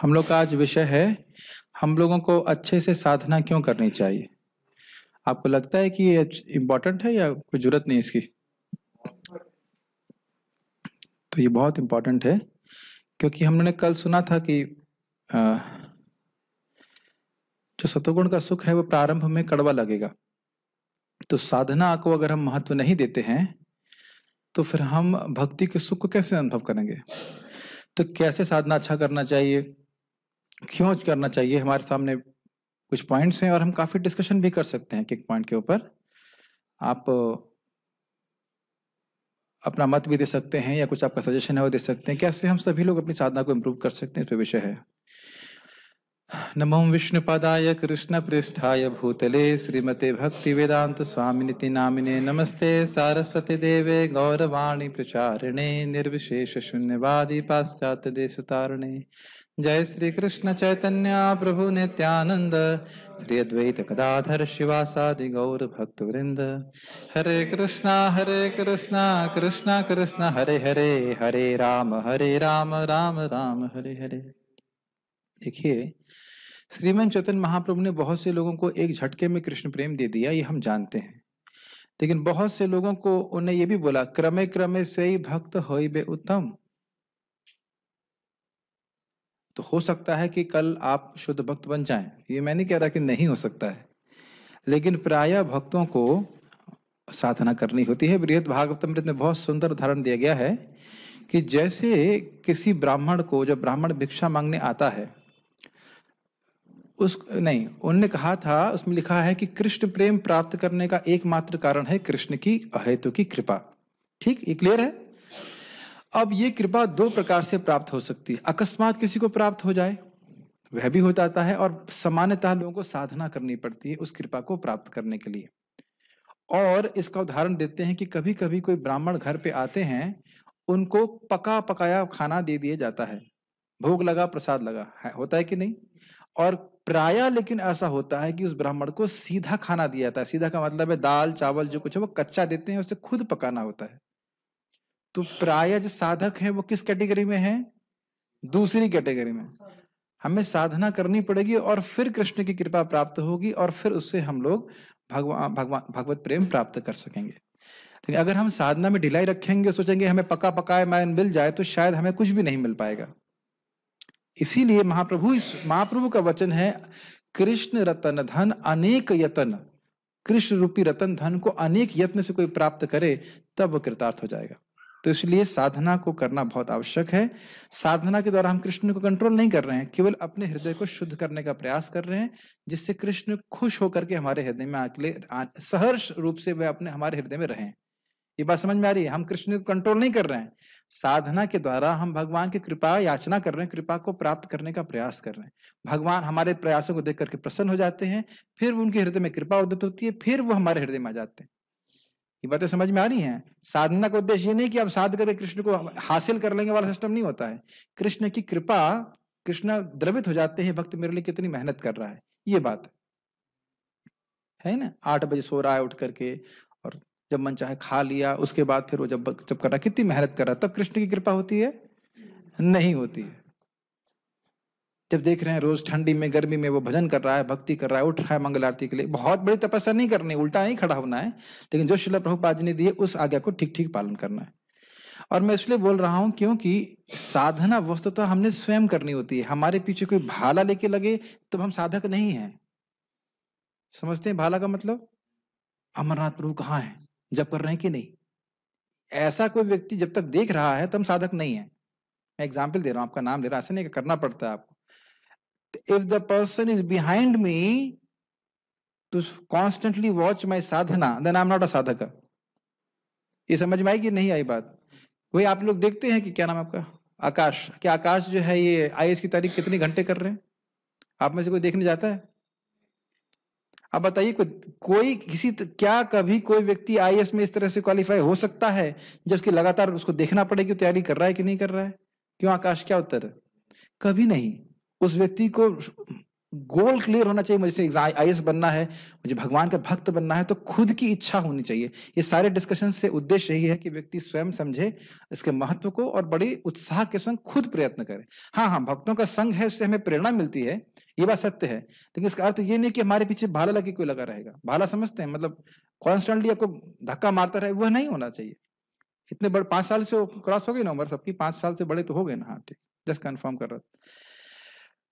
हम लोग का आज विषय है हम लोगों को अच्छे से साधना क्यों करनी चाहिए आपको लगता है कि ये इम्पोर्टेंट है या कोई जरूरत नहीं इसकी तो ये बहुत इम्पोर्टेंट है क्योंकि हमने कल सुना था कि जो सतोगुण का सुख है वो प्रारंभ में कड़वा लगेगा तो साधना को अगर हम महत्व नहीं देते हैं तो फिर हम भक्ति के सुख को कैसे अनुभव करेंगे तो कैसे साधना अच्छा करना चाहिए क्यों करना चाहिए हमारे सामने कुछ पॉइंट्स हैं और हम काफी डिस्कशन भी कर सकते हैं किक पॉइंट के ऊपर आप अपना मत भी दे सकते हैं या कुछ आपका सजेशन है वो दे सकते हैं कैसे हम सभी लोग अपनी साधना को इम्प्रूव कर सकते हैं इस तो पर विषय है नमो विष्णुपदाय कृष्ण पृष्ठाय भूतले श्रीमते भक्ति वेदांत स्वामी नामिने नमस्ते सारस्वती देवे गौरवाणी प्रचारिणे निर्विशेष शून्यवादी पाश्चात्य देश जय श्री कृष्ण चैतन्य प्रभु नित्यानंद श्री अद्वैत कदाधर शिवासादि गौर भक्त वृंद हरे कृष्णा हरे कृष्णा कृष्णा कृष्णा हरे हरे हरे राम हरे राम राम राम हरे हरे देखिए श्रीमन चैतन्य महाप्रभु ने बहुत से लोगों को एक झटके में कृष्ण प्रेम दे दिया ये हम जानते हैं लेकिन बहुत से लोगों को उन्हें ये भी बोला क्रमे क्रमे से ही भक्त हो उत्तम तो हो सकता है कि कल आप शुद्ध भक्त बन जाएं ये मैं नहीं कह रहा कि नहीं हो सकता है लेकिन प्राय भक्तों को साधना करनी होती है बृहद भागवतमृत में बहुत सुंदर उदाहरण दिया गया है कि जैसे किसी ब्राह्मण को जब ब्राह्मण भिक्षा मांगने आता है उस नहीं उनने कहा था उसमें लिखा है कि कृष्ण प्रेम प्राप्त करने का एकमात्र कारण है कृष्ण की अहेतु की कृपा ठीक ये क्लियर है अब ये कृपा दो प्रकार से प्राप्त हो सकती है अकस्मात किसी को प्राप्त हो जाए वह भी हो जाता है और सामान्यतः लोगों को साधना करनी पड़ती है उस कृपा को प्राप्त करने के लिए और इसका उदाहरण देते हैं कि कभी कभी कोई ब्राह्मण घर पे आते हैं उनको पका पकाया खाना दे दिया जाता है भोग लगा प्रसाद लगा है, होता है कि नहीं और प्राय लेकिन ऐसा होता है कि उस ब्राह्मण को सीधा खाना दिया जाता है सीधा का मतलब है दाल चावल जो कुछ है वो कच्चा देते हैं उसे खुद पकाना होता है तो प्राय जो साधक है वो किस कैटेगरी में है दूसरी कैटेगरी में हमें साधना करनी पड़ेगी और फिर कृष्ण की कृपा प्राप्त होगी और फिर उससे हम लोग भगवान भगवान भगवत प्रेम प्राप्त कर सकेंगे लेकिन तो अगर हम साधना में ढिलाई रखेंगे सोचेंगे हमें पका पकाए मायन मिल जाए तो शायद हमें कुछ भी नहीं मिल पाएगा इसीलिए महाप्रभु इस महाप्रभु का वचन है कृष्ण रतन धन अनेक यतन कृष्ण रूपी रतन धन को अनेक यत्न से कोई प्राप्त करे तब वह कृतार्थ हो जाएगा तो इसलिए साधना को करना बहुत आवश्यक है साधना के द्वारा हम कृष्ण को कंट्रोल नहीं कर रहे हैं केवल अपने हृदय को शुद्ध करने का प्रयास कर रहे हैं जिससे कृष्ण खुश होकर के हमारे हृदय में आके सहर्ष रूप से वह अपने हमारे हृदय में रहें ये बात समझ में आ रही है हम कृष्ण को कंट्रोल नहीं कर रहे हैं साधना के द्वारा हम भगवान की कृपा याचना कर रहे हैं कृपा को प्राप्त करने का प्रयास कर रहे हैं भगवान हमारे प्रयासों को देख करके प्रसन्न हो जाते हैं फिर उनके हृदय में कृपा उदित होती है फिर वो हमारे हृदय में आ जाते हैं ये बातें समझ में आ रही हैं साधना का उद्देश्य ये नहीं कि आप साध करके कृष्ण को हासिल कर लेंगे वाला सिस्टम नहीं होता है कृष्ण की कृपा कृष्ण द्रवित हो जाते हैं भक्त मेरे लिए कितनी मेहनत कर रहा है ये बात है ना आठ बजे सो रहा है उठ करके और जब मन चाहे खा लिया उसके बाद फिर वो जब जब कर रहा कितनी मेहनत कर रहा तब कृष्ण की कृपा होती है नहीं होती है जब देख रहे हैं रोज ठंडी में गर्मी में वो भजन कर रहा है भक्ति कर रहा है उठ रहा है मंगल आरती के लिए बहुत बड़ी तपस्या नहीं करनी उल्टा नहीं खड़ा होना है लेकिन जो शिला प्रभुपाद जी ने दिए उस आज्ञा को ठीक ठीक पालन करना है और मैं इसलिए बोल रहा हूं क्योंकि साधना वस्तु तो हमने स्वयं करनी होती है हमारे पीछे कोई भाला लेके लगे तो हम साधक नहीं है समझते हैं भाला का मतलब अमरनाथ प्रभु कहाँ है जब कर रहे हैं कि नहीं ऐसा कोई व्यक्ति जब तक देख रहा है तो हम साधक नहीं है मैं एग्जाम्पल दे रहा हूँ आपका नाम ले रहा है ऐसा नहीं करना पड़ता है आपको if the person is behind me to constantly watch my sadhana, then I'm not a sadhaka. ये समझ में आई कि नहीं आई बात वही आप लोग देखते हैं कि क्या नाम आपका आकाश क्या आकाश जो है ये आई की तारीख कितने घंटे कर रहे हैं आप में से कोई देखने जाता है अब बताइए को, कोई किसी क्या कभी कोई व्यक्ति आई में इस तरह से क्वालिफाई हो सकता है जबकि लगातार उसको देखना पड़ेगा तैयारी कर रहा है कि नहीं कर रहा है क्यों आकाश क्या उत्तर है कभी नहीं उस व्यक्ति को गोल क्लियर होना चाहिए मुझे आई एस बनना है मुझे भगवान का भक्त बनना है तो खुद की इच्छा होनी चाहिए ये सारे डिस्कशन से उद्देश्य यही है कि व्यक्ति स्वयं समझे इसके महत्व को और बड़ी उत्साह के संग खुद प्रयत्न करे हाँ हाँ भक्तों का संग है उससे हमें प्रेरणा मिलती है ये बात सत्य है लेकिन इसका अर्थ ये नहीं कि हमारे पीछे भाला लगे कोई लगा रहेगा भाला समझते हैं मतलब कॉन्स्टेंटली आपको धक्का मारता रहे वह नहीं होना चाहिए इतने बड़े पांच साल से क्रॉस हो गए ना उम्र सबकी पांच साल से बड़े तो हो गए ना हाँ ठीक जस्ट कंफर्म कर रहा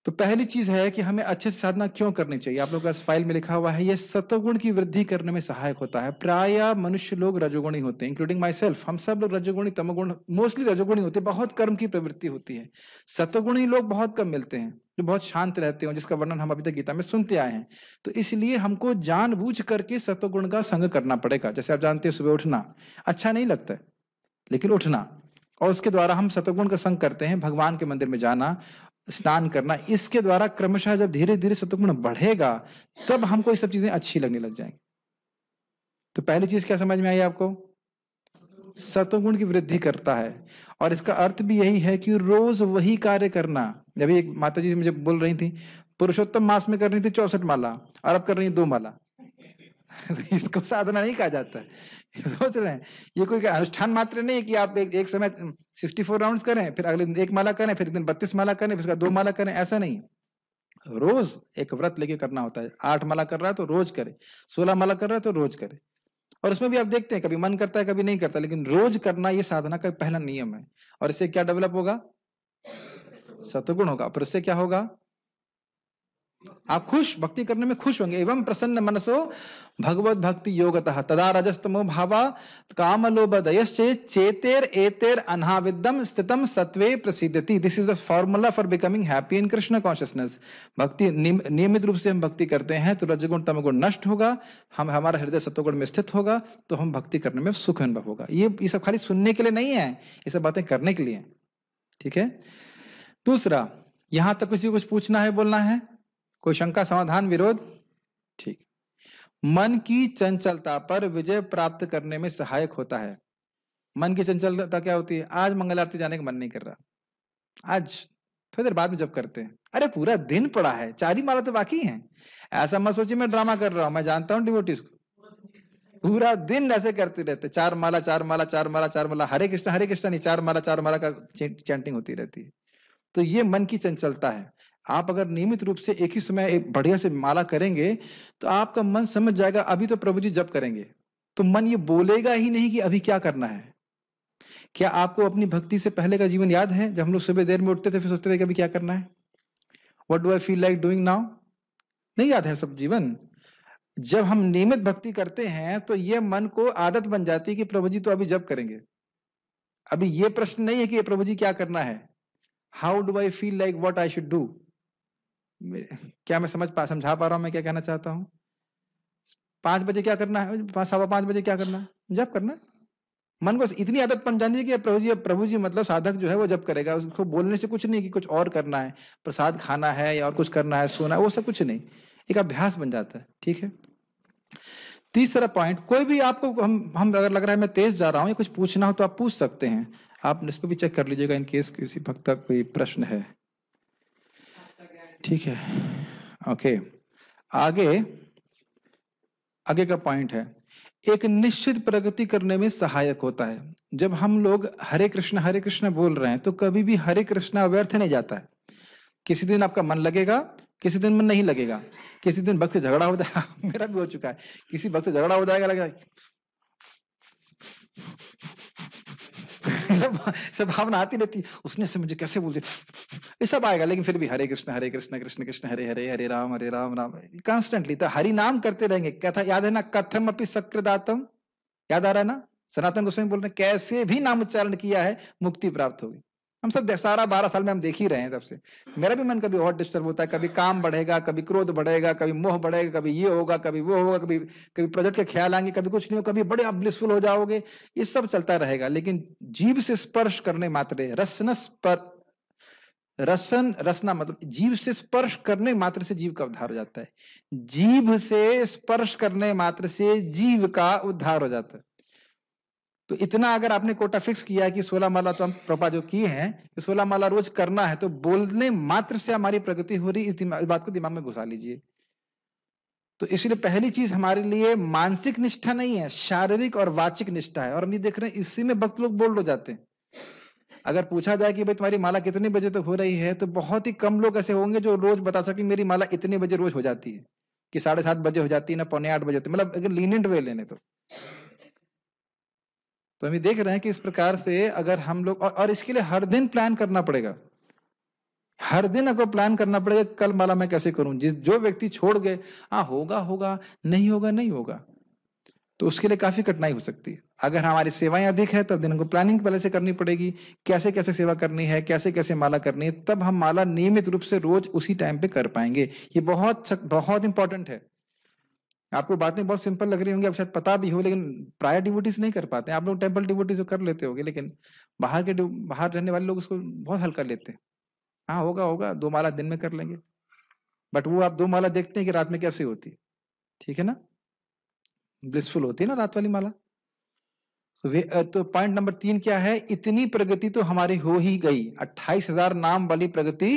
तो पहली चीज है कि हमें अच्छे से साधना क्यों करनी चाहिए आप लोग का फाइल में लिखा हुआ है यह सतोगुण की वृद्धि करने में सहायक होता है प्राय मनुष्य लोग रजोगुणी होते हैं इंक्लूडिंग माई सेल्फ हम सब लोग रजोगुणी तमोगुण मोस्टली रजोगुणी होते हैं बहुत कर्म की प्रवृत्ति होती है सतोगुणी लोग बहुत कम मिलते हैं जो बहुत शांत रहते हैं जिसका वर्णन हम अभी तक गीता में सुनते आए हैं तो इसलिए हमको जानबूझ करके सतोगुण का संग करना पड़ेगा जैसे आप जानते हैं सुबह उठना अच्छा नहीं लगता लेकिन उठना और उसके द्वारा हम सतगुण का संग करते हैं भगवान के मंदिर में जाना स्नान करना इसके द्वारा क्रमशः जब धीरे धीरे सत्वगुण बढ़ेगा तब हमको ये सब चीजें अच्छी लगने लग जाएंगी तो पहली चीज क्या समझ में आई आपको सत्वगुण की वृद्धि करता है और इसका अर्थ भी यही है कि रोज वही कार्य करना जब एक माता जी मुझे बोल रही थी पुरुषोत्तम मास में कर रही थी चौसठ माला और अब कर रही है दो माला तो इसको साधना नहीं कहा जाता है सोच रहे हैं ये कोई अनुष्ठान मात्र नहीं कि आप एक, एक समय 64 फोर राउंड करें फिर अगले दिन एक माला करें फिर दिन बत्तीस माला करें फिर दो माला करें ऐसा नहीं रोज एक व्रत लेके करना होता है आठ माला कर रहा है तो रोज करे सोलह माला कर रहा है तो रोज करे और उसमें भी आप देखते हैं कभी मन करता है कभी नहीं करता लेकिन रोज करना ये साधना का पहला नियम है और इससे क्या डेवलप होगा सतगुण होगा पर उससे क्या होगा आप खुश भक्ति करने में खुश होंगे एवं प्रसन्न मनसो भगवत भक्ति योगतः तदा रजस्तमो भावा काम लोभ दयश्चे चेतेर एतेर अनाविदम स्थितम सत्वे प्रसिद्धति this is the formula for becoming happy in Krishna consciousness भक्ति नियमित रूप से हम भक्ति करते हैं तो रजगुण तमगुण नष्ट होगा हम हमारा हृदय सत्वगुण में स्थित होगा तो हम भक्ति करने में सुख अनुभव होगा ये ये सब खाली सुनने के लिए नहीं है ये सब बातें करने के लिए ठीक है दूसरा यहां तक किसी को कुछ पूछना है बोलना है कोई शंका समाधान विरोध ठीक मन की चंचलता पर विजय प्राप्त करने में सहायक होता है मन की चंचलता क्या होती है आज मंगल आरती जाने का मन नहीं कर रहा आज थोड़ी देर बाद में जब करते हैं अरे पूरा दिन पड़ा है चार ही माला तो बाकी है ऐसा मत सोचिए मैं ड्रामा कर रहा हूं मैं जानता हूं डिवोटिस को पूरा दिन ऐसे करते रहते चार माला चार माला चार माला चार माला हरे कृष्ण हरे कृष्ण नहीं चार माला चार माला का चैंटिंग होती रहती है तो ये मन की चंचलता है आप अगर नियमित रूप से एक ही समय एक बढ़िया से माला करेंगे तो आपका मन समझ जाएगा अभी तो प्रभु जी जब करेंगे तो मन ये बोलेगा ही नहीं कि अभी क्या करना है क्या आपको अपनी भक्ति से पहले का जीवन याद है जब हम लोग सुबह देर में उठते थे फिर सोचते थे कि अभी क्या करना है what do I feel like doing now नहीं याद है सब जीवन जब हम नियमित भक्ति करते हैं तो ये मन को आदत बन जाती है कि प्रभु जी तो अभी जब करेंगे अभी ये प्रश्न नहीं है कि प्रभु जी क्या करना है how do I feel like what I should do क्या मैं समझ पा समझा पा रहा हूँ मैं क्या कहना चाहता हूँ पांच बजे क्या करना है सवा पांच बजे क्या करना है जब करना मन को इतनी आदत बन जानी कि प्रभु जी प्रभु जी मतलब साधक जो है वो जब करेगा उसको बोलने से कुछ नहीं कि कुछ और करना है प्रसाद खाना है या और कुछ करना है सोना है वो सब कुछ नहीं एक अभ्यास बन जाता है ठीक है तीसरा पॉइंट कोई भी आपको हम हम अगर लग रहा है मैं तेज जा रहा हूँ या कुछ पूछना हो तो आप पूछ सकते हैं आप इस पर भी चेक कर लीजिएगा इनकेस किसी भक्त का कोई प्रश्न है ठीक है ओके आगे आगे का पॉइंट है एक निश्चित प्रगति करने में सहायक होता है जब हम लोग हरे कृष्ण हरे कृष्ण बोल रहे हैं तो कभी भी हरे कृष्ण व्यर्थ नहीं जाता है किसी दिन आपका मन लगेगा किसी दिन मन नहीं लगेगा किसी दिन भक्त झगड़ा हो जाएगा मेरा भी हो चुका है किसी भक्त झगड़ा हो जाएगा लगेगा सब भावना आती रहती उसने से मुझे कैसे बोलते ये सब आएगा लेकिन फिर भी हरे कृष्ण हरे कृष्ण कृष्ण कृष्ण हरे हरे हरे राम हरे राम राम कॉन्स्टेंटली तो हरि नाम करते रहेंगे कथा याद है ना कथम अपनी सक्रदातम याद आ रहा है ना सनातन गोस्वामी बोल रहे कैसे भी नाम उच्चारण किया है मुक्ति प्राप्त होगी हम सब सारा बारह साल में हम देख ही रहे हैं तब से मेरा भी मन कभी बहुत डिस्टर्ब होता है कभी काम बढ़ेगा कभी क्रोध बढ़ेगा कभी मोह बढ़ेगा कभी ये होगा कभी वो होगा कभी कभी प्रोजेक्ट के ख्याल आएंगे कभी कुछ नहीं होगा कभी बड़े आप ब्लिसफुल हो जाओगे ये सब चलता रहेगा लेकिन जीव से स्पर्श करने मात्र रसन पर रसन रसना मतलब जीव से स्पर्श करने मात्र से जीव का उद्धार हो जाता है जीव से स्पर्श करने मात्र से जीव का उद्धार हो जाता है तो इतना अगर आपने कोटा फिक्स किया कि सोलह माला तो हम प्रभा जो किए हैं कि सोलह माला रोज करना है तो बोलने मात्र से हमारी प्रगति हो रही इस, बात को दिमाग में घुसा लीजिए तो इसलिए पहली चीज हमारे लिए मानसिक निष्ठा नहीं है शारीरिक और वाचिक निष्ठा है और हम ये देख रहे हैं इसी में भक्त लोग बोल हो जाते हैं अगर पूछा जाए कि भाई तुम्हारी माला कितने बजे तक हो रही है तो बहुत ही कम लोग ऐसे होंगे जो रोज बता सके मेरी माला इतने बजे रोज हो जाती है कि साढ़े सात बजे हो जाती है ना पौने आठ बजे होती है मतलब अगर लीनेंट वे लेने तो तो हम ये देख रहे हैं कि इस प्रकार से अगर हम लोग और, और इसके लिए हर दिन प्लान करना पड़ेगा हर दिन आपको प्लान करना पड़ेगा कल माला मैं कैसे करूं जिस जो व्यक्ति छोड़ गए हाँ होगा होगा नहीं होगा नहीं होगा तो उसके लिए काफी कठिनाई हो सकती है अगर हमारी सेवाएं अधिक है तब दिन को प्लानिंग पहले से करनी पड़ेगी कैसे कैसे सेवा करनी है कैसे कैसे माला करनी है तब हम माला नियमित रूप से रोज उसी टाइम पे कर पाएंगे ये बहुत बहुत इंपॉर्टेंट है आपको बातें बहुत सिंपल लग रही होंगी आप शायद पता भी हो लेकिन प्रायर डिवोटीज नहीं कर पाते आप लोग टेम्पल डिवोटीज तो कर लेते होगे लेकिन बाहर के बाहर रहने वाले लोग उसको बहुत हल्का लेते हैं हाँ होगा होगा दो माला दिन में कर लेंगे बट वो आप दो माला देखते हैं कि रात में कैसे होती है ठीक है ना ब्लिसफुल होती है ना रात वाली माला सो so, तो पॉइंट नंबर तीन क्या है इतनी प्रगति तो हमारी हो ही गई अट्ठाईस हजार नाम वाली प्रगति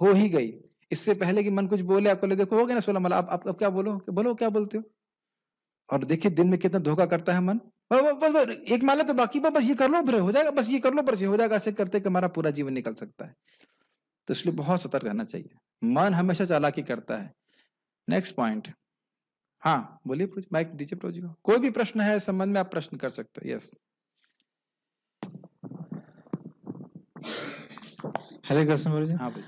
हो ही गई इससे पहले कि मन कुछ बोले आपको ले देखो हो गया ना सोलह माला आप, आप, आप क्या बोलो बोलो क्या बोलते हो और देखिए दिन में कितना धोखा करता है मन बस बस एक माला तो बाकी बस ये कर लो फिर हो जाएगा बस ये कर लो बस ये हो जाएगा ऐसे करते हमारा पूरा जीवन निकल सकता है तो इसलिए बहुत सतर्क रहना चाहिए मन हमेशा चालाकी करता है नेक्स्ट पॉइंट हाँ बोलिए माइक दीजिए प्रभु जी को कोई भी प्रश्न है संबंध में आप प्रश्न कर सकते हो यस हरे कृष्ण हाँ भाई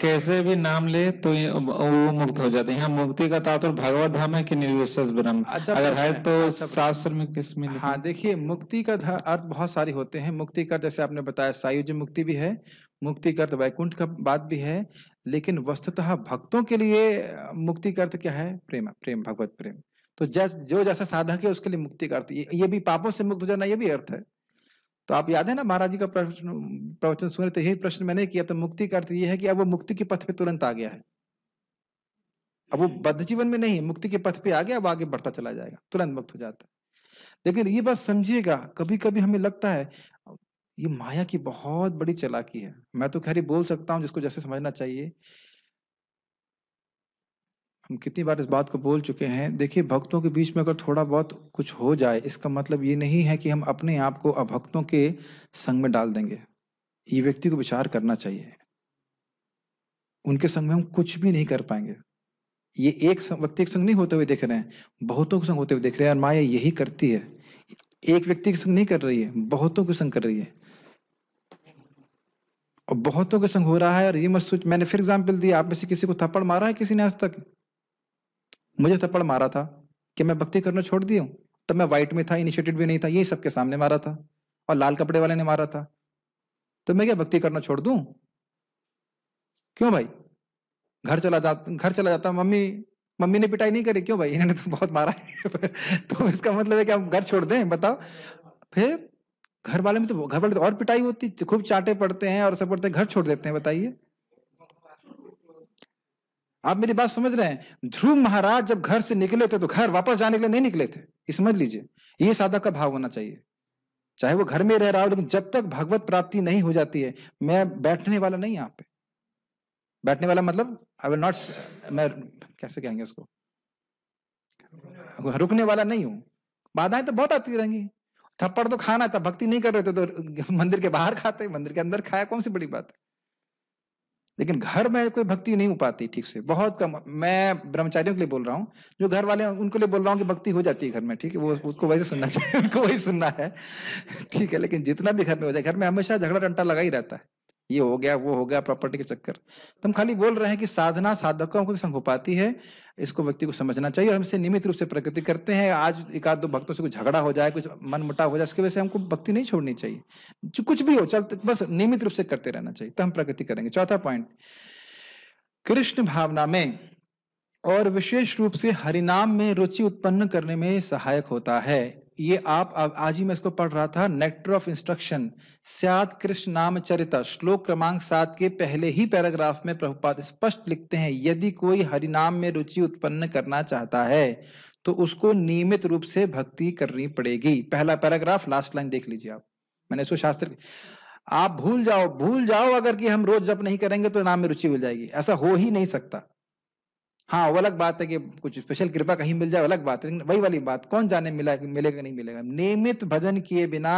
कैसे भी नाम ले तो वो मुक्त हो जाते हैं यहाँ मुक्ति का तात्पर्य भगवत धाम है कि निर्विशेष ब्रह्म अच्छा अगर है तो अच्छा शास्त्र में किस में हाँ देखिए मुक्ति का अर्थ बहुत सारे होते हैं मुक्ति का जैसे आपने बताया सायुज मुक्ति भी है मुक्ति का अर्थ वैकुंठ का बात भी है लेकिन वस्तुतः भक्तों के लिए मुक्ति का अर्थ क्या है प्रेम प्रेम भगवत प्रेम तो जैस जो जैसा साधक है उसके लिए मुक्ति का अर्थ ये, ये भी पापों से मुक्त हो जाना ये भी अर्थ है तो आप याद है ना महाराज जी का प्रश्न प्रवचन सुन रहे थे यही प्रश्न मैंने किया तो मुक्ति का अर्थ ये है कि अब वो मुक्ति के पथ पे तुरंत आ गया है अब वो हम्म। बद्ध जीवन में नहीं मुक्ति के पथ पे आ गया अब आगे बढ़ता चला जाएगा तुरंत मुक्त हो जाता है लेकिन ये बात समझिएगा कभी कभी हमें लगता है ये माया की बहुत बड़ी चलाकी है मैं तो खैर बोल सकता हूँ जिसको जैसे समझना चाहिए हम कितनी बार इस बात को बोल चुके हैं देखिए भक्तों के बीच में अगर थोड़ा बहुत कुछ हो जाए इसका मतलब ये नहीं है कि हम अपने आप को अभक्तों के संग में डाल देंगे ये व्यक्ति को विचार करना चाहिए उनके संग में हम कुछ भी नहीं कर पाएंगे ये एक व्यक्ति के संग नहीं होते हुए देख रहे हैं बहुतों के संग होते हुए देख रहे हैं और माया यही करती है एक व्यक्ति के संग नहीं कर रही है बहुतों के संग कर रही है और बहुतों के संग हो रहा है और ये मत सोच मैंने फिर एग्जाम्पल दिया आप में से किसी को थप्पड़ मारा है किसी ने आज तक मुझे थप्पड़ मारा था कि मैं भक्ति करना छोड़ दी हूँ तब मैं व्हाइट में था इनिशिएटिव भी नहीं था यही सबके सामने मारा था और लाल कपड़े वाले ने मारा था तो मैं क्या भक्ति करना छोड़ दू क्यों भाई घर चला जा घर चला जाता मम्मी मम्मी ने पिटाई नहीं करी क्यों भाई इन्होंने तो बहुत मारा है तो इसका मतलब है कि हम घर छोड़ दें बताओ फिर घर वाले में तो घर वाले तो और पिटाई होती खूब चाटे पड़ते हैं और सब पड़ते हैं घर छोड़ देते हैं बताइए आप मेरी बात समझ रहे हैं ध्रुव महाराज जब घर से निकले थे तो घर वापस जाने के लिए नहीं निकले थे समझ लीजिए ये साधक का भाव होना चाहिए चाहे वो घर में रह रहा हो लेकिन जब तक भगवत प्राप्ति नहीं हो जाती है मैं बैठने वाला नहीं यहाँ पे बैठने वाला मतलब आई विल नॉट मैं कैसे कहेंगे उसको रुकने वाला नहीं हूँ बाधाएं तो बहुत आती रहेंगी थप्पड़ तो खाना था भक्ति नहीं कर रहे थे तो मंदिर के बाहर खाते मंदिर के अंदर खाया कौन सी बड़ी बात है लेकिन घर में कोई भक्ति नहीं हो पाती ठीक से बहुत कम मैं ब्रह्मचारियों के लिए बोल रहा हूँ जो घर वाले उनके लिए बोल रहा हूँ कि भक्ति हो जाती है घर में ठीक है वो उसको वैसे सुनना चाहिए उनको वही सुनना है ठीक है लेकिन जितना भी घर में हो जाए घर में हमेशा झगड़ा डंटा लगा ही रहता है ये हो गया वो हो गया प्रॉपर्टी के चक्कर तो हम खाली बोल रहे हैं कि साधना साधकों को पाती है इसको व्यक्ति को समझना चाहिए और हमसे नियमित रूप से प्रगति करते हैं आज एक आध दो भक्तों से कुछ झगड़ा हो जाए कुछ मन मुटाव हो जाए उसकी वजह से हमको भक्ति नहीं छोड़नी चाहिए जो कुछ भी हो चलते तो बस नियमित रूप से करते रहना चाहिए तो हम प्रगति करेंगे चौथा पॉइंट कृष्ण भावना में और विशेष रूप से हरिनाम में रुचि उत्पन्न करने में सहायक होता है ये आप आज ही मैं इसको पढ़ रहा था नेक्टर ऑफ इंस्ट्रक्शन स्याद कृष्ण नाम चरिता श्लोक क्रमांक सात के पहले ही पैराग्राफ में प्रभुपाद स्पष्ट लिखते हैं यदि कोई हरिनाम में रुचि उत्पन्न करना चाहता है तो उसको नियमित रूप से भक्ति करनी पड़ेगी पहला पैराग्राफ लास्ट लाइन देख लीजिए आप मैंने इसको शास्त्र आप भूल जाओ भूल जाओ अगर कि हम रोज जब नहीं करेंगे तो नाम में रुचि मिल जाएगी ऐसा हो ही नहीं सकता हाँ वो अलग बात है कि कुछ स्पेशल कृपा कहीं मिल जाए अलग बात है लेकिन वही वाली बात कौन जाने मिला मिलेगा नहीं मिलेगा नियमित भजन किए बिना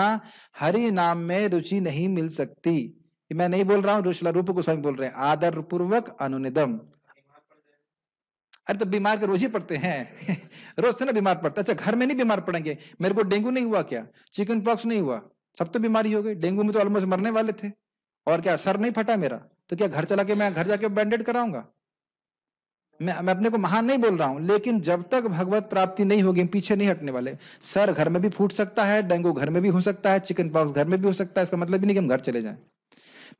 हरि नाम में रुचि नहीं मिल सकती मैं नहीं बोल रहा हूँ रुचला रूप गोस्वामी बोल रहे हैं आदर पूर्वक अनुनिदम अरे तो बीमार के रोज ही पड़ते हैं रोज से ना बीमार पड़ता अच्छा घर में नहीं बीमार पड़ेंगे मेरे को डेंगू नहीं हुआ क्या चिकन पॉक्स नहीं हुआ सब तो बीमारी हो गई डेंगू में तो ऑलमोस्ट मरने वाले थे और क्या सर नहीं फटा मेरा तो क्या घर चला के मैं घर जाके बैंडेड कराऊंगा मैं मैं अपने को महान नहीं बोल रहा हूं लेकिन जब तक भगवत प्राप्ति नहीं होगी पीछे नहीं हटने वाले सर घर में भी फूट सकता है डेंगू घर में भी हो सकता है चिकन पॉक्स घर में भी हो सकता है इसका मतलब भी नहीं कि हम घर चले जाएं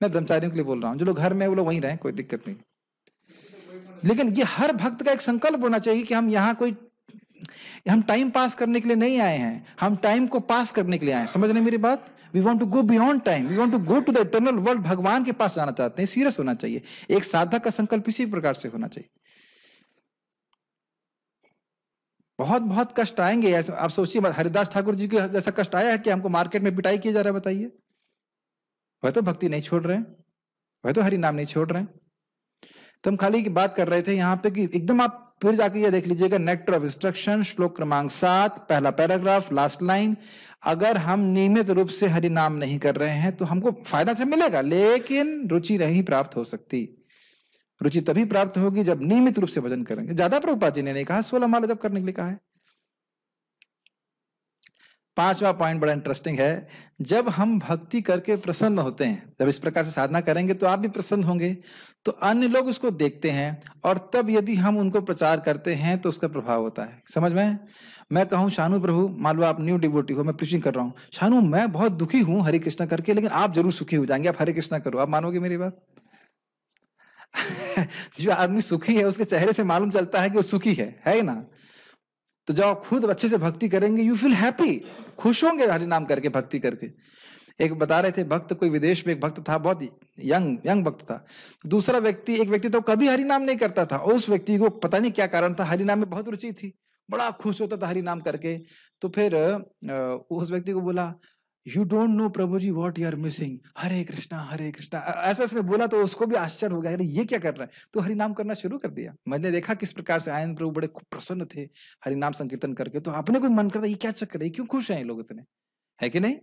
मैं ब्रह्मचारियों के लिए बोल रहा हूँ जो लोग घर में वो लोग वहीं रहे कोई दिक्कत नहीं लेकिन ये हर भक्त का एक संकल्प होना चाहिए कि हम यहाँ कोई हम टाइम पास करने के लिए नहीं आए हैं हम टाइम को पास करने के लिए आए हैं समझ रहे मेरी बात we want to go beyond time we want to go to the eternal world भगवान के पास जाना चाहते हैं सीरियस होना चाहिए एक साधक का संकल्प इसी प्रकार से होना चाहिए बहुत बहुत कष्ट आएंगे आप सोचिए हरिदास ठाकुर जी के जैसा कष्ट आया है कि हमको मार्केट में पिटाई किया जा रहा है बताइए वह तो भक्ति नहीं छोड़ रहे हैं वह तो हरिनाम नाम नहीं छोड़ रहे हैं तो हम खाली की बात कर रहे थे यहाँ पे कि एकदम आप फिर जाके ये देख लीजिएगा नेक्टर ऑफ इंस्ट्रक्शन श्लोक क्रमांक सात पहला पैराग्राफ लास्ट लाइन अगर हम नियमित रूप से हरिनाम नहीं कर रहे हैं तो हमको फायदा से मिलेगा लेकिन रुचि नहीं प्राप्त हो सकती रुचि तभी प्राप्त होगी जब नियमित रूप से भजन करेंगे ज्यादा प्रभुपाद जी ने नहीं कहा सोलह माला जब करने के लिए कहा है पांचवा पॉइंट बड़ा इंटरेस्टिंग है जब हम भक्ति करके प्रसन्न होते हैं जब इस प्रकार से साधना करेंगे तो आप भी प्रसन्न होंगे तो अन्य लोग उसको देखते हैं और तब यदि हम उनको प्रचार करते हैं तो उसका प्रभाव होता है समझ में मैं कहूँ शानू प्रभु मान लो आप न्यू डिवोटी हो मैं प्रीचिंग कर रहा हूँ शानू मैं बहुत दुखी हूँ हरे कृष्णा करके लेकिन आप जरूर सुखी हो जाएंगे आप हरे कृष्णा करो आप मानोगे मेरी बात तो जो आदमी सुखी है उसके चेहरे से मालूम चलता है कि वो सुखी है है ना तो जब खुद अच्छे से भक्ति करेंगे यू फील हैप्पी खुश होंगे हरि नाम करके भक्ति करके एक बता रहे थे भक्त कोई विदेश में एक भक्त था बहुत यंग यंग भक्त था दूसरा व्यक्ति एक व्यक्ति तो कभी हरि नाम नहीं करता था और उस व्यक्ति को पता नहीं क्या कारण था हरि नाम में बहुत रुचि थी बड़ा खुश होता था हरि नाम करके तो फिर उस व्यक्ति को बोला यू डोंट नो प्रभु जी what you are missing Hare Krishna Hare Krishna ऐसा उसने बोला तो उसको भी आश्चर्य हो गया अरे ये क्या कर रहा है तो हरिनाम करना शुरू कर दिया मैंने देखा किस प्रकार से आयन प्रभु बड़े प्रसन्न थे हरिनाम संकीर्तन करके तो अपने कोई मन करता ये क्या चक्कर है क्यों खुश है लोग इतने है कि नहीं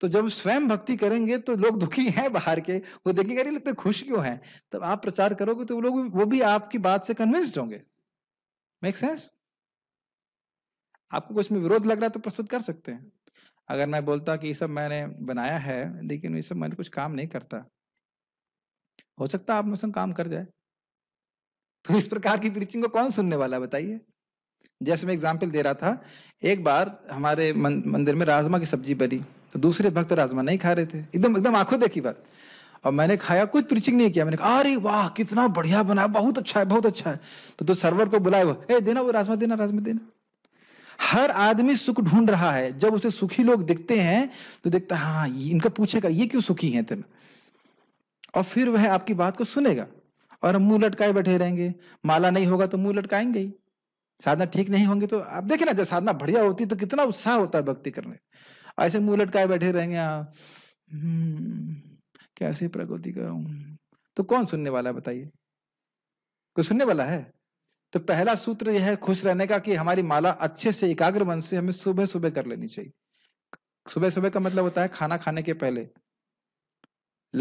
तो जब स्वयं भक्ति करेंगे तो लोग दुखी हैं बाहर के वो देखेंगे अरे लगते खुश क्यों है तब आप प्रचार करोगे तो वो लोग वो भी आपकी बात से कन्विंस्ड होंगे मेक सेंस आपको कुछ में विरोध लग रहा है तो प्रस्तुत कर सकते हैं अगर मैं बोलता कि ये सब मैंने बनाया है लेकिन ये सब मैंने कुछ काम नहीं करता हो सकता आप मौसम काम कर जाए तो इस प्रकार की प्रीचिंग को कौन सुनने वाला बताइए जैसे मैं एग्जाम्पल दे रहा था एक बार हमारे मंदिर में राजमा की सब्जी बनी तो दूसरे भक्त राजमा नहीं खा रहे थे एकदम एकदम आंखों देखी बात और मैंने खाया कुछ प्रीचिंग नहीं किया मैंने कहा अरे वाह कितना बढ़िया बना बहुत अच्छा है बहुत अच्छा है तो, तो सर्वर को बुलाया वो ए देना वो राजमा देना राजमा देना हर आदमी सुख ढूंढ रहा है जब उसे सुखी लोग दिखते हैं तो देखता है हाँ इनका पूछेगा ये क्यों सुखी है तेना और फिर वह आपकी बात को सुनेगा और हम मुंह लटकाए बैठे रहेंगे माला नहीं होगा तो मुंह लटकाएंगे साधना ठीक नहीं होंगी तो आप देखे ना जब साधना बढ़िया होती तो कितना उत्साह होता है भक्ति करने ऐसे मुंह लटकाए बैठे रहेंगे आप हम्म, कैसे प्रगति करूं तो कौन सुनने वाला है बताइए कोई सुनने वाला है तो पहला सूत्र यह है खुश रहने का कि हमारी माला अच्छे से एकाग्र मन से हमें सुबह सुबह कर लेनी चाहिए सुबह सुबह का मतलब होता है खाना खाने के पहले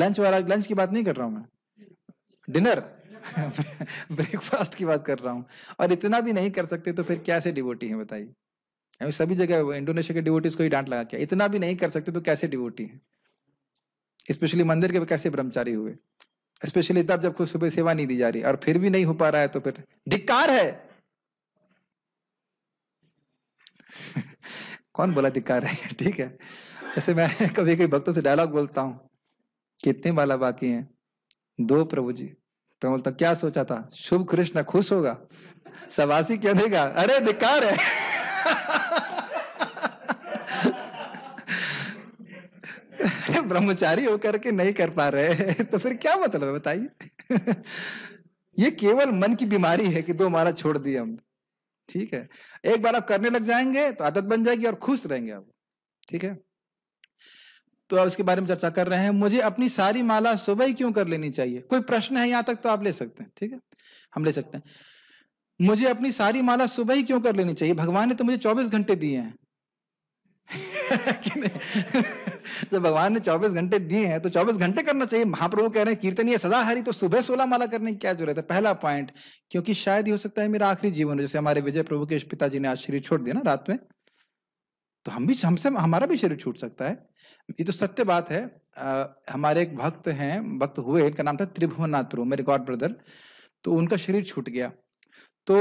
लंच वाला लंच की बात नहीं कर रहा हूं मैं डिनर ब्रेकफास्ट की बात कर रहा हूँ और इतना भी नहीं कर सकते तो फिर कैसे डिवोटी है बताइए हमें सभी जगह इंडोनेशिया के डिवोटीज को ही डांट लगा क्या इतना भी नहीं कर सकते तो कैसे डिवोटी है स्पेशली मंदिर के कैसे ब्रह्मचारी हुए स्पेशली तब जब खुद सुबह सेवा नहीं दी जा रही और फिर भी नहीं हो पा रहा है तो फिर धिक्कार है कौन बोला धिक्कार है ठीक है जैसे मैं कभी कभी भक्तों से डायलॉग बोलता हूँ कितने वाला बाकी हैं दो प्रभु जी तो बोलता क्या सोचा था शुभ कृष्ण खुश होगा सवासी क्या देगा अरे धिकार है ब्रह्मचारी होकर के नहीं कर पा रहे तो फिर क्या मतलब है बताइए ये केवल मन की बीमारी है कि दो मारा छोड़ दिए हम ठीक है एक बार आप करने लग जाएंगे तो आदत बन जाएगी और खुश रहेंगे आप ठीक है तो आप इसके बारे में चर्चा कर रहे हैं मुझे अपनी सारी माला सुबह ही क्यों कर लेनी चाहिए कोई प्रश्न है यहां तक तो आप ले सकते हैं ठीक है हम ले सकते हैं मुझे अपनी सारी माला सुबह ही क्यों कर लेनी चाहिए भगवान ने तो मुझे 24 घंटे दिए हैं जब तो भगवान ने 24 घंटे दिए हैं तो 24 घंटे करना चाहिए महाप्रभु कह रहे हैं कीर्तनीय सदा हरी तो सुबह सोलह माला करने की क्या जरूरत है पहला पॉइंट क्योंकि शायद ही हो सकता है मेरा आखिरी जीवन जैसे हमारे विजय प्रभु के पिताजी ने आज शरीर छोड़ दिया ना रात में तो हम भी हमसे हमारा भी शरीर छूट सकता है ये तो सत्य बात है आ, हमारे एक भक्त हैं भक्त हुए इनका नाम था त्रिभुवननाथ प्रभु मेरे गॉड ब्रदर तो उनका शरीर छूट गया तो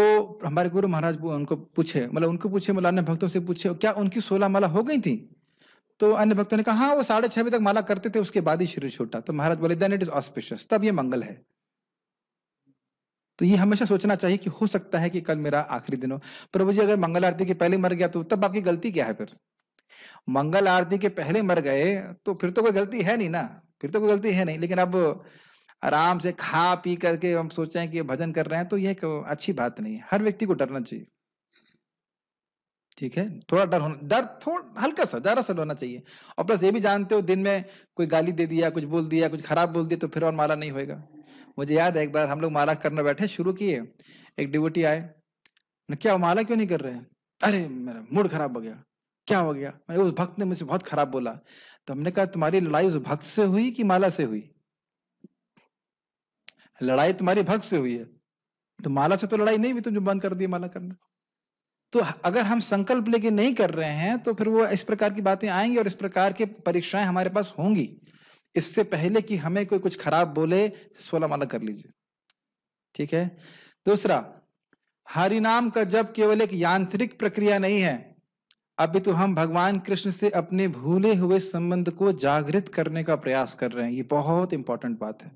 हमारे गुरु महाराज उनको पूछे मतलब उनको पूछे मतलब अन्य भक्तों से पूछे क्या उनकी सोलह माला हो गई थी तो अन्य भक्तों ने कहा हाँ वो साढ़े छह बजे तक माला करते थे उसके बाद ही शुरू छोटा तो महाराज बोले देन इट इज ऑस्पिशियस तब ये मंगल है तो ये हमेशा सोचना चाहिए कि हो सकता है कि कल मेरा आखिरी दिन हो प्रभु जी अगर मंगल आरती के पहले मर गया तो तब आपकी गलती क्या है फिर मंगल आरती के पहले मर गए तो फिर तो कोई गलती है नहीं ना फिर तो कोई गलती है नहीं लेकिन अब आराम से खा पी करके हम सोचे कि भजन कर रहे हैं तो यह अच्छी बात नहीं है हर व्यक्ति को डरना चाहिए ठीक है थोड़ा डर होना डर थोड़ा हल्का सा ज्यादा सा होना चाहिए और प्लस ये भी जानते हो दिन में कोई गाली दे दिया कुछ बोल दिया कुछ खराब बोल दिया तो फिर और माला नहीं होएगा मुझे याद है एक बार हम लोग माला करने बैठे शुरू किए एक डिवोटी आए क्या माला क्यों नहीं कर रहे हैं अरे मेरा मूड खराब हो गया क्या हो गया उस भक्त ने मुझसे बहुत खराब बोला तो हमने कहा तुम्हारी लड़ाई उस भक्त से हुई कि माला से हुई लड़ाई तुम्हारी भक्त से हुई है तो माला से तो लड़ाई नहीं हुई तुम जो बंद कर दिए माला करना तो अगर हम संकल्प लेके नहीं कर रहे हैं तो फिर वो इस प्रकार की बातें आएंगी और इस प्रकार के परीक्षाएं हमारे पास होंगी इससे पहले कि हमें कोई कुछ खराब बोले सोलह माला कर लीजिए ठीक है दूसरा हरिनाम का जब केवल एक यांत्रिक प्रक्रिया नहीं है अभी तो हम भगवान कृष्ण से अपने भूले हुए संबंध को जागृत करने का प्रयास कर रहे हैं ये बहुत इंपॉर्टेंट बात है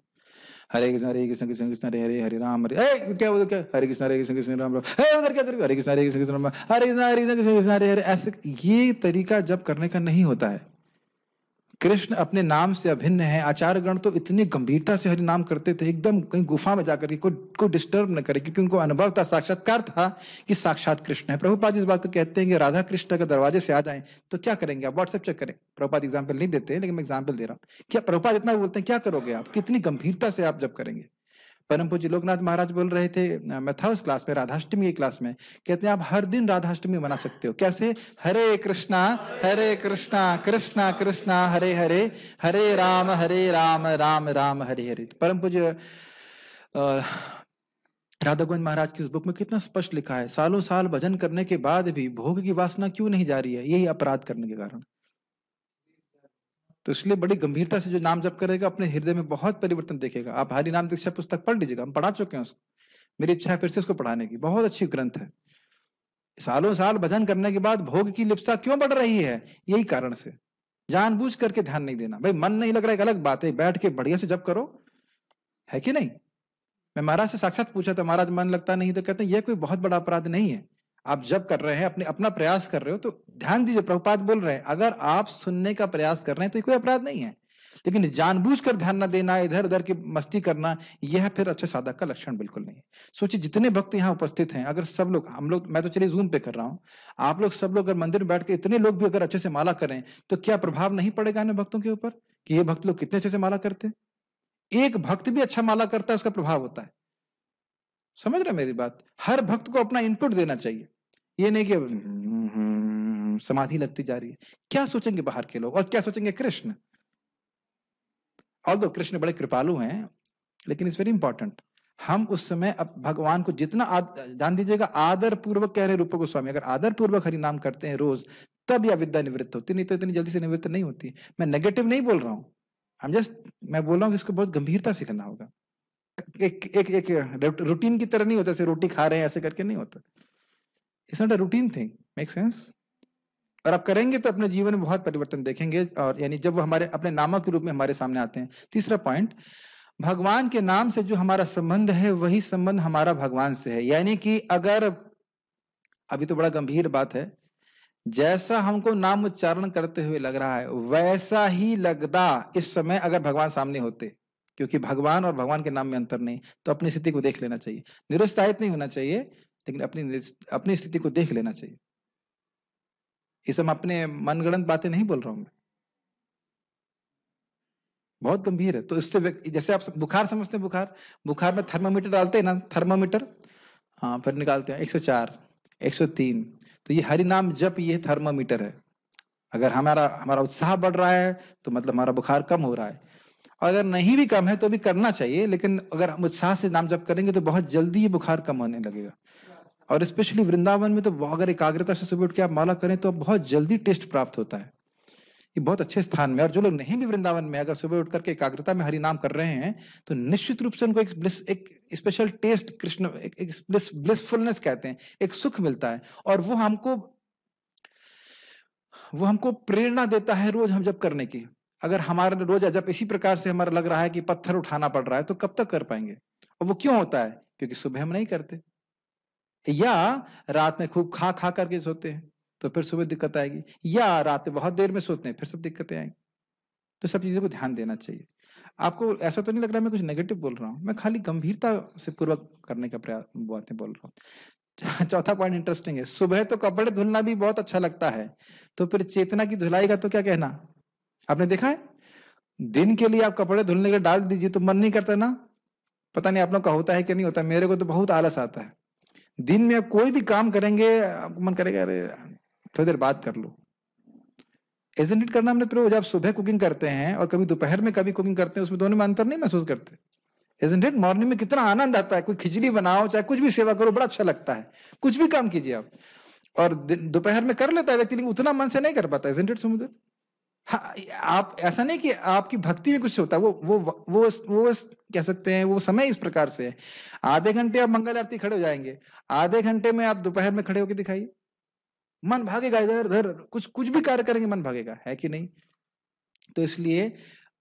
हरे कृष्ण हरे कृष्ण कृष्ण कृष्ण हरे हरे हरे राम हरे क्या बोलो क्या हरे कृष्ण हरे कृष्ण कृष्ण राम राम हे उधर क्या करोगे हरे कृष्ण हरे कृष्ण कृष्ण राम हरे कृष्ण हरे कृष्ण कृष्ण कृष्ण हरे हरे ऐसे ये तरीका जब करने का नहीं होता है कृष्ण अपने नाम से अभिन्न है आचार्य गण तो इतनी गंभीरता से हरि नाम करते थे एकदम कहीं गुफा में जाकर के कोई को डिस्टर्ब न करे क्योंकि उनको अनुभव था साक्षात्कार था कि साक्षात कृष्ण है प्रभुपाद इस बात को कहते हैं कि राधा कृष्ण के दरवाजे से आ जाए तो क्या करेंगे आप व्हाट्सएप चेक करें प्रभुपाद एग्जाम्पल नहीं देते लेकिन मैं एग्जाम्पल दे रहा हूँ क्या प्रभुपाद इतना बोलते हैं क्या करोगे आप कितनी गंभीरता से आप जब करेंगे परम पूज्य लोकनाथ महाराज बोल रहे थे मैं था उस क्लास में राधाष्टमी की क्लास में कहते हैं आप हर दिन राधाष्टमी मना सकते हो कैसे हरे कृष्णा हरे कृष्णा कृष्णा कृष्णा हरे हरे हरे राम हरे राम राम राम हरे हरे परम पूज्य राधा गोविंद महाराज की इस बुक में कितना स्पष्ट लिखा है सालों साल भजन करने के बाद भी भोग की वासना क्यों नहीं जा रही है यही अपराध करने के कारण तो इसलिए बड़ी गंभीरता से जो नाम जप करेगा अपने हृदय में बहुत परिवर्तन देखेगा आप हरि नाम दीक्षा पुस्तक पढ़ लीजिएगा हम पढ़ा चुके हैं उसको मेरी इच्छा है फिर से उसको पढ़ाने की बहुत अच्छी ग्रंथ है सालों साल भजन करने के बाद भोग की लिप्सा क्यों बढ़ रही है यही कारण से जानबूझ करके ध्यान नहीं देना भाई मन नहीं लग रहा है एक अलग बात है बैठ के बढ़िया से जब करो है कि नहीं मैं महाराज से साक्षात पूछा था महाराज मन लगता नहीं तो कहते हैं यह कोई बहुत बड़ा अपराध नहीं है आप जब कर रहे हैं अपने अपना प्रयास कर रहे हो तो ध्यान दीजिए प्रभुपात बोल रहे हैं अगर आप सुनने का प्रयास कर रहे हैं तो कोई अपराध नहीं है लेकिन जानबूझकर ध्यान न देना इधर उधर की मस्ती करना यह फिर अच्छे साधक का लक्षण बिल्कुल नहीं है सोचिए जितने भक्त यहाँ उपस्थित हैं अगर सब लोग हम लोग मैं तो चलिए जूम पे कर रहा हूँ आप लोग सब लोग अगर मंदिर में बैठ के इतने लोग भी अगर अच्छे से माला करें तो क्या प्रभाव नहीं पड़ेगा अन्य भक्तों के ऊपर कि ये भक्त लोग कितने अच्छे से माला करते हैं एक भक्त भी अच्छा माला करता है उसका प्रभाव होता है समझ रहे मेरी बात हर भक्त को अपना इनपुट देना चाहिए ये नहीं कि हम्म, समाधि लगती जा रही है क्या सोचेंगे बाहर के लोग और क्या सोचेंगे कृष्ण और कृष्ण बड़े कृपालु हैं लेकिन इस वेरी इंपॉर्टेंट हम उस समय अब भगवान को जितना ध्यान दीजिएगा आदर पूर्वक कह रहे रूप गोस्वामी अगर आदर पूर्वक हरि नाम करते हैं रोज तब यह विद्या निवृत्त होती नहीं तो इतनी जल्दी से निवृत्त नहीं होती मैं नेगेटिव नहीं बोल रहा हूँ हम जस्ट मैं बोल रहा हूँ इसको बहुत गंभीरता से करना होगा एक एक एक रूटीन की तरह नहीं होता जैसे रोटी खा रहे हैं ऐसे करके नहीं होता it's not a routine thing make sense और आप करेंगे तो अपने जीवन में बहुत परिवर्तन देखेंगे और यानी जब वो हमारे अपने नामों के रूप में हमारे सामने आते हैं तीसरा पॉइंट भगवान के नाम से जो हमारा संबंध है वही संबंध हमारा भगवान से है यानी कि अगर अभी तो बड़ा गंभीर बात है जैसा हमको नाम उच्चारण करते हुए लग रहा है वैसा ही लगता इस समय अगर भगवान सामने होते क्योंकि भगवान और भगवान के नाम में अंतर नहीं तो अपनी स्थिति को देख लेना चाहिए निरुस्ताहित नहीं होना चाहिए लेकिन अपनी अपनी स्थिति को देख लेना चाहिए ये सब अपने मनगणन बातें नहीं बोल रहा हूं मैं बहुत गंभीर है तो इससे जैसे आप बुखार समझते हैं बुखार बुखार में थर्मामीटर डालते हैं ना थर्मामीटर हाँ फिर निकालते हैं 104 103 तो ये हरि नाम जप ये थर्मामीटर है अगर हमारा हमारा उत्साह बढ़ रहा है तो मतलब हमारा बुखार कम हो रहा है अगर नहीं भी कम है तो भी करना चाहिए लेकिन अगर हम उत्साह से नाम जप करेंगे तो बहुत जल्दी ये बुखार कम होने लगेगा और स्पेशली वृंदावन में तो अगर एकाग्रता से सुबह उठ के आप माला करें तो बहुत जल्दी टेस्ट प्राप्त होता है ये बहुत अच्छे स्थान में और जो लोग नहीं भी वृंदावन में अगर सुबह उठ करके एकाग्रता में हरि नाम कर रहे हैं तो निश्चित रूप से उनको एक ब्लिस एक स्पेशल टेस्ट कृष्ण एक, एक ब्लिस, ब्लिसफुलनेस कहते हैं एक सुख मिलता है और वो हमको वो हमको प्रेरणा देता है रोज हम जब करने की अगर हमारा रोज जब इसी प्रकार से हमारा लग रहा है कि पत्थर उठाना पड़ रहा है तो कब तक कर पाएंगे और वो क्यों होता है क्योंकि सुबह हम नहीं करते या रात में खूब खा खा करके सोते हैं तो फिर सुबह दिक्कत आएगी या रात में बहुत देर में सोते हैं फिर सब दिक्कतें आएंगी तो सब चीजों को ध्यान देना चाहिए आपको ऐसा तो नहीं लग रहा मैं कुछ नेगेटिव बोल रहा हूँ मैं खाली गंभीरता से पूर्वक करने का प्रयास बातें बोल रहा हूँ चौथा पॉइंट इंटरेस्टिंग है सुबह तो कपड़े धुलना भी बहुत अच्छा लगता है तो फिर चेतना की धुलाई का तो क्या कहना आपने देखा है दिन के लिए आप कपड़े धुलने के लिए डाल दीजिए तो मन नहीं करता ना पता नहीं आप लोग का होता है कि नहीं होता मेरे को तो बहुत आलस आता है दिन में आप कोई भी काम करेंगे आपको मन करेगा अरे थोड़ी देर बात कर लो एजेंट करना हमने प्रयोग जब सुबह कुकिंग करते हैं और कभी दोपहर में कभी कुकिंग करते हैं उसमें दोनों में अंतर नहीं महसूस करते एजेंट मॉर्निंग में कितना आनंद आता है कोई खिचड़ी बनाओ चाहे कुछ भी सेवा करो बड़ा अच्छा लगता है कुछ भी काम कीजिए आप और दोपहर में कर लेता है व्यक्ति लेकिन उतना मन से नहीं कर पाता एजेंट इट समुद्र आप ऐसा नहीं कि आपकी भक्ति में कुछ होता है वो वो वो वो कह सकते हैं वो समय इस प्रकार से है आधे घंटे आप मंगल आरती खड़े हो जाएंगे आधे घंटे में आप दोपहर में खड़े होकर दिखाइए मन भागेगा इधर उधर कुछ कुछ भी कार्य करेंगे मन भागेगा है कि नहीं तो इसलिए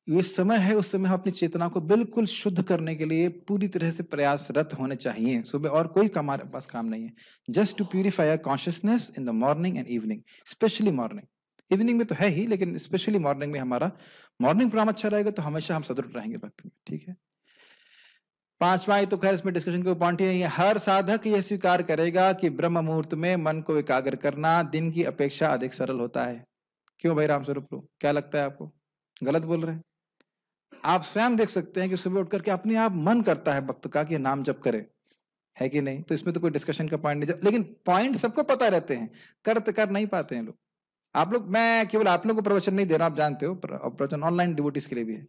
ये समय है उस समय हम अपनी चेतना को बिल्कुल शुद्ध करने के लिए पूरी तरह से प्रयासरत होने चाहिए सुबह और कोई हमारे पास काम नहीं है just to purify consciousness in the morning and evening specially morning evening में तो है ही लेकिन स्पेशली मॉर्निंग में हमारा मॉर्निंग प्रोग्राम अच्छा रहेगा तो हमेशा हम सदृढ़ रहेंगे भक्ति में ठीक है पांचवा तो खैर इसमें डिस्कशन कोई पॉइंट ही नहीं है हर साधक यह स्वीकार करेगा कि ब्रह्म मुहूर्त में मन को एकाग्र करना दिन की अपेक्षा अधिक सरल होता है क्यों भाई राम स्वरूप क्या लगता है आपको गलत बोल रहे हैं आप स्वयं देख सकते हैं कि सुबह उठ करके अपने आप मन करता है भक्त का कि नाम जप करे है कि नहीं तो इसमें तो कोई डिस्कशन का पॉइंट नहीं लेकिन पॉइंट सबको पता रहते हैं कर तो कर नहीं पाते हैं लोग आप लोग मैं केवल आप लोगों को प्रवचन नहीं दे रहा आप जानते हो प्रवचन ऑनलाइन डिवोटिस के लिए भी है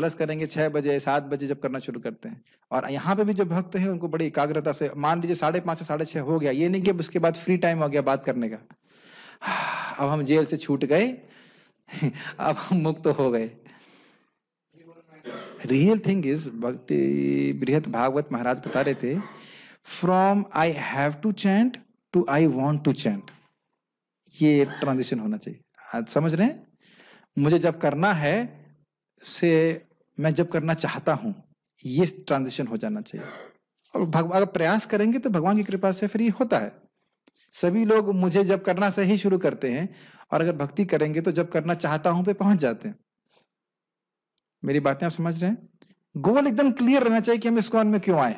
आलस करेंगे छह बजे सात बजे जब करना शुरू करते हैं और यहाँ पे भी जो भक्त है उनको बड़ी एकाग्रता से मान लीजिए साढ़े पांच साढ़े छह हो गया ये नहीं कि उसके बाद फ्री टाइम हो गया बात करने का अब हम जेल से छूट गए अब हम मुक्त हो गए रियल थिंग इज भक्ति बृहत भागवत महाराज बता रहे थे from I have to chant to I want to chant ये ट्रांजिशन होना चाहिए आज समझ रहे हैं मुझे जब करना है से मैं जब करना चाहता हूं ये ट्रांजिशन हो जाना चाहिए और भगवान अगर प्रयास करेंगे तो भगवान की कृपा से फिर ये होता है सभी लोग मुझे जब करना से ही शुरू करते हैं और अगर भक्ति करेंगे तो जब करना चाहता हूं पे पहुंच जाते हैं मेरी बातें आप समझ रहे हैं गोल एकदम क्लियर रहना चाहिए कि हम इस कौन में क्यों आए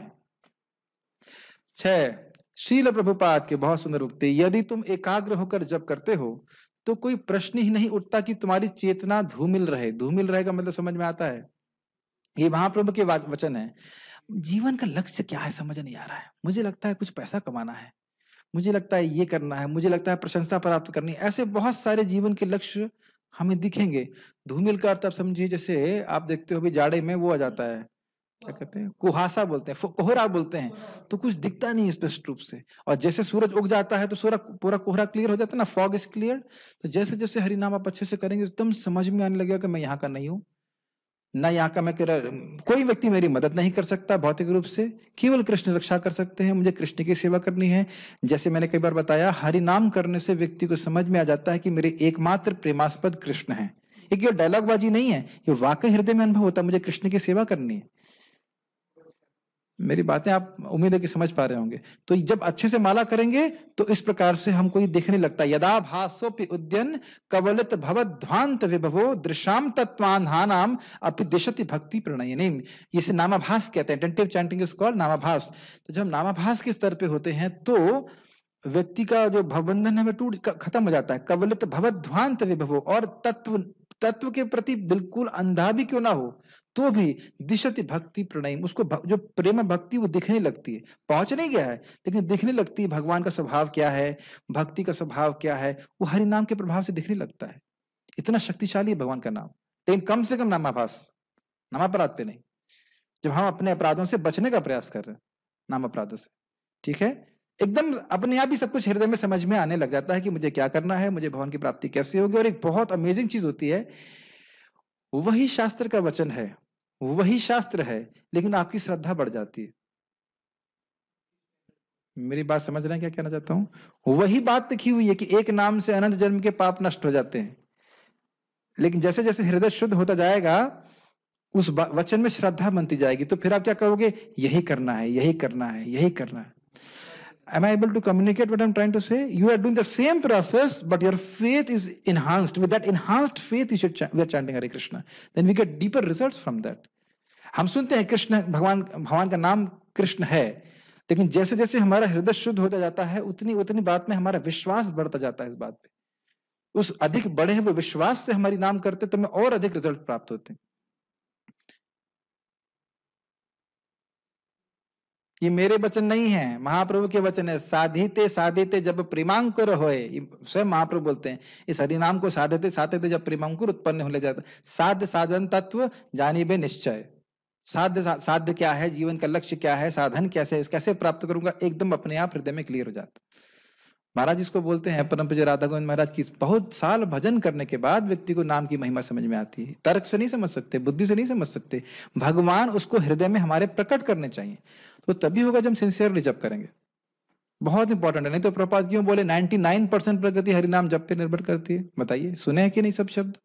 छह शील प्रभुपाद के बहुत सुंदर उक्ति यदि तुम एकाग्र होकर जब करते हो तो कोई प्रश्न ही नहीं उठता कि तुम्हारी चेतना धूमिल रहे धूमिल रहेगा मतलब समझ में आता है ये महाप्रभु के वचन है जीवन का लक्ष्य क्या है समझ नहीं आ रहा है मुझे लगता है कुछ पैसा कमाना है मुझे लगता है ये करना है मुझे लगता है प्रशंसा प्राप्त करनी है ऐसे बहुत सारे जीवन के लक्ष्य हमें दिखेंगे धूमिल का अर्थ आप समझिए जैसे आप देखते हो जाड़े में वो आ जाता है क्या कहते हैं कुहासा बोलते हैं कोहरा बोलते हैं तो कुछ दिखता नहीं स्पष्ट रूप से और जैसे सूरज उग जाता है तो सूरज पूरा कोहरा क्लियर हो जाता है ना फॉग इज क्लियर तो जैसे जैसे हरिनाम आप अच्छे से करेंगे तो एकदम समझ में आने लगेगा कि मैं यहाँ का नहीं हूँ ना यहाँ का मैं कोई व्यक्ति मेरी मदद नहीं कर सकता भौतिक रूप से केवल कृष्ण रक्षा कर सकते हैं मुझे कृष्ण की सेवा करनी है जैसे मैंने कई बार बताया हरिनाम करने से व्यक्ति को समझ में आ जाता है कि मेरे एकमात्र प्रेमास्पद कृष्ण है ये केवल डायलॉगबाजी नहीं है ये वाकई हृदय में अनुभव होता है मुझे कृष्ण की सेवा करनी है मेरी बातें आप उम्मीद है कि समझ पा रहे होंगे तो जब अच्छे से माला करेंगे तो इस प्रकार से हमको ये देखने लगता है यदा भासोपि उद्यन कवलित भवत ध्वांत विभवो दृश्याम तत्वान्हानाम अपि दिशति भक्ति प्रणयनीम इसे नामाभास कहते हैं टेंटिव चैंटिंग इज कॉल्ड नामाभास तो जब नामाभास के स्तर पे होते हैं तो व्यक्ति का जो भवबंधन है वह टूट खत्म हो जाता है कवलित भवत ध्वांत विभवो और तत्व तत्व के प्रति बिल्कुल अंधा भी क्यों ना हो तो भी दिशति भक्ति प्रणयम उसको जो प्रेम भक्ति वो दिखने लगती है पहुंच नहीं गया है लेकिन दिखने लगती है भगवान का स्वभाव क्या है भक्ति का स्वभाव क्या है वो हरि नाम के प्रभाव से दिखने लगता है इतना शक्तिशाली है भगवान का नाम लेकिन कम से कम नामाभास नामापराध पे नहीं जब हम अपने अपराधों से बचने का प्रयास कर रहे हैं नाम अपराधों से ठीक है एकदम अपने आप ही सब कुछ हृदय में समझ में आने लग जाता है कि मुझे क्या करना है मुझे भगवान की प्राप्ति कैसे होगी और एक बहुत अमेजिंग चीज होती है वही शास्त्र का वचन है वही शास्त्र है लेकिन आपकी श्रद्धा बढ़ जाती है मेरी बात समझ रहे हैं क्या कहना चाहता हूं वही बात लिखी हुई है कि एक नाम से अनंत जन्म के पाप नष्ट हो जाते हैं लेकिन जैसे जैसे हृदय शुद्ध होता जाएगा उस वचन में श्रद्धा बनती जाएगी तो फिर आप क्या करोगे यही करना है यही करना है यही करना है am i able to communicate what i'm trying to say you are doing the same process but your faith is enhanced with that enhanced faith you should ch- we are chanting hare krishna then we get deeper results from that हम सुनते हैं कृष्ण भगवान भगवान का नाम कृष्ण है लेकिन जैसे जैसे हमारा हृदय शुद्ध होता जाता है उतनी उतनी बात में हमारा विश्वास बढ़ता जाता है इस बात पे उस अधिक बढ़े हुए विश्वास से हमारी नाम करते तो हमें और अधिक रिजल्ट प्राप्त होते हैं ये मेरे वचन नहीं है महाप्रभु के वचन है साधिते साधिते जब प्रेमांकुर हो स्वयं महाप्रभु बोलते हैं इस हरिनाम को साधते साधते जब प्रेमांकुर उत्पन्न होने जाता साध्य साधन तत्व बे निश्चय साध्य साध्य क्या है जीवन का लक्ष्य क्या है साधन कैसे कैसे प्राप्त करूंगा एकदम अपने आप हृदय में क्लियर हो जाता महाराज इसको बोलते हैं परम पूज्य राधा गोविंद महाराज की बहुत साल भजन करने के बाद व्यक्ति को नाम की महिमा समझ में आती है तर्क से नहीं समझ सकते बुद्धि से नहीं समझ सकते भगवान उसको हृदय में हमारे प्रकट करने चाहिए तो तभी होगा जब सिंसियरली जब करेंगे बहुत इंपॉर्टेंट है नहीं तो प्रपात क्यों बोले 99 परसेंट प्रगति हरिनाम जब पे निर्भर करती है बताइए सुने हैं कि नहीं सब शब्द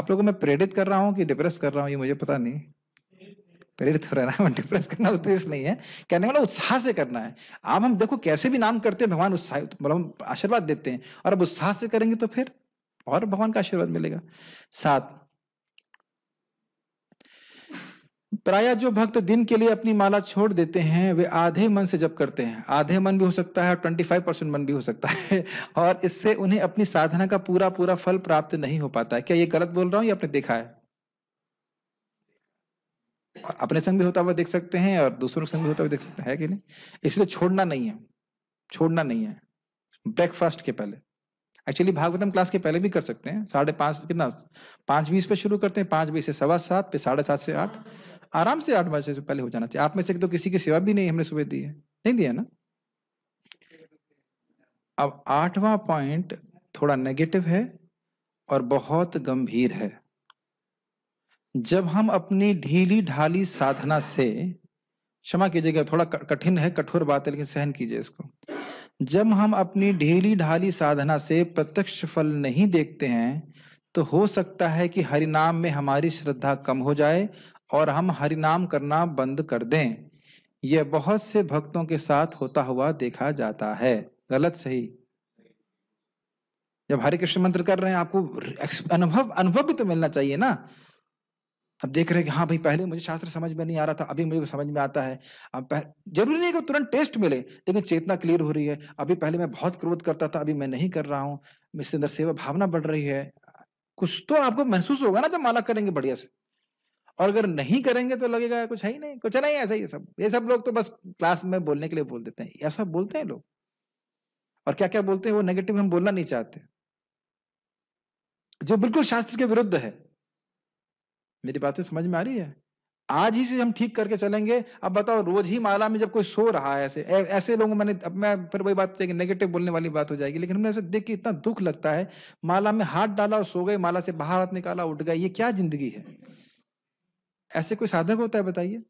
आप लोगों को मैं प्रेरित कर रहा हूँ कि डिप्रेस कर रहा हूँ ये मुझे पता नहीं प्रेरित हो रहा है डिप्रेस करना उद्देश्य नहीं है कहने वाला मतलब उत्साह से करना है आप हम देखो कैसे भी नाम करते हैं भगवान उत्साह मतलब आशीर्वाद देते हैं और अब उत्साह से करेंगे तो फिर और भगवान का आशीर्वाद मिलेगा सात प्राय जो भक्त दिन के लिए अपनी माला छोड़ देते हैं वे आधे मन से जब करते हैं आधे मन भी हो सकता है और ट्वेंटी फाइव परसेंट मन भी हो सकता है और इससे उन्हें अपनी साधना का पूरा पूरा फल प्राप्त नहीं हो पाता है क्या ये गलत बोल रहा हूँ या आपने देखा है अपने संग भी होता हुआ देख सकते हैं और दूसरों के संग भी होता हुआ देख सकते हैं कि नहीं इसलिए छोड़ना नहीं है छोड़ना नहीं है ब्रेकफास्ट के पहले एक्चुअली भागवतम क्लास के पहले भी कर सकते हैं साढ़े पाँच कितना पाँच बीस पे शुरू करते हैं पाँच बीस से सवा सात पे साढ़े सात से आठ आराम से आठ बजे से पहले हो जाना चाहिए आप में से तो किसी की सेवा भी नहीं हमने सुबह दी है नहीं दिया ना अब आठवां पॉइंट थोड़ा नेगेटिव है और बहुत गंभीर है जब हम अपनी ढीली ढाली साधना से क्षमा कीजिएगा थोड़ा कठिन है कठोर बात है लेकिन सहन कीजिए इसको जब हम अपनी ढीली ढाली साधना से प्रत्यक्ष फल नहीं देखते हैं तो हो सकता है कि हरिनाम में हमारी श्रद्धा कम हो जाए और हम हरिनाम करना बंद कर दें यह बहुत से भक्तों के साथ होता हुआ देखा जाता है गलत सही जब हरे कृष्ण मंत्र कर रहे हैं आपको अनुभव अनुभव भी तो मिलना चाहिए ना अब देख रहे हैं कि हाँ भाई पहले मुझे शास्त्र समझ में नहीं आ रहा था अभी मुझे समझ में आता है अब जरूरी नहीं कि तुरंत टेस्ट मिले लेकिन चेतना क्लियर हो रही है अभी पहले मैं बहुत क्रोध करता था अभी मैं नहीं कर रहा हूँ मेरे अंदर सेवा भावना बढ़ रही है कुछ तो आपको महसूस होगा ना जब माला करेंगे बढ़िया से और अगर नहीं करेंगे तो लगेगा कुछ है ही नहीं कुछ नहीं ऐसा ही सब ये सब लोग तो बस क्लास में बोलने के लिए बोल देते हैं ऐसा बोलते हैं लोग और क्या क्या बोलते हैं वो नेगेटिव हम बोलना नहीं चाहते जो बिल्कुल शास्त्र के विरुद्ध है मेरी बातें समझ में आ रही है आज ही से हम ठीक करके चलेंगे अब बताओ रोज ही माला में जब कोई सो रहा है ऐसे ऐसे लोगों मैंने अब मैं फिर वही बात कि नेगेटिव बोलने वाली बात हो जाएगी लेकिन हमने ऐसे देख के इतना दुख लगता है माला में हाथ डाला और सो गए माला से बाहर हाथ निकाला उठ गए ये क्या जिंदगी है ऐसे कोई साधक होता है बताइए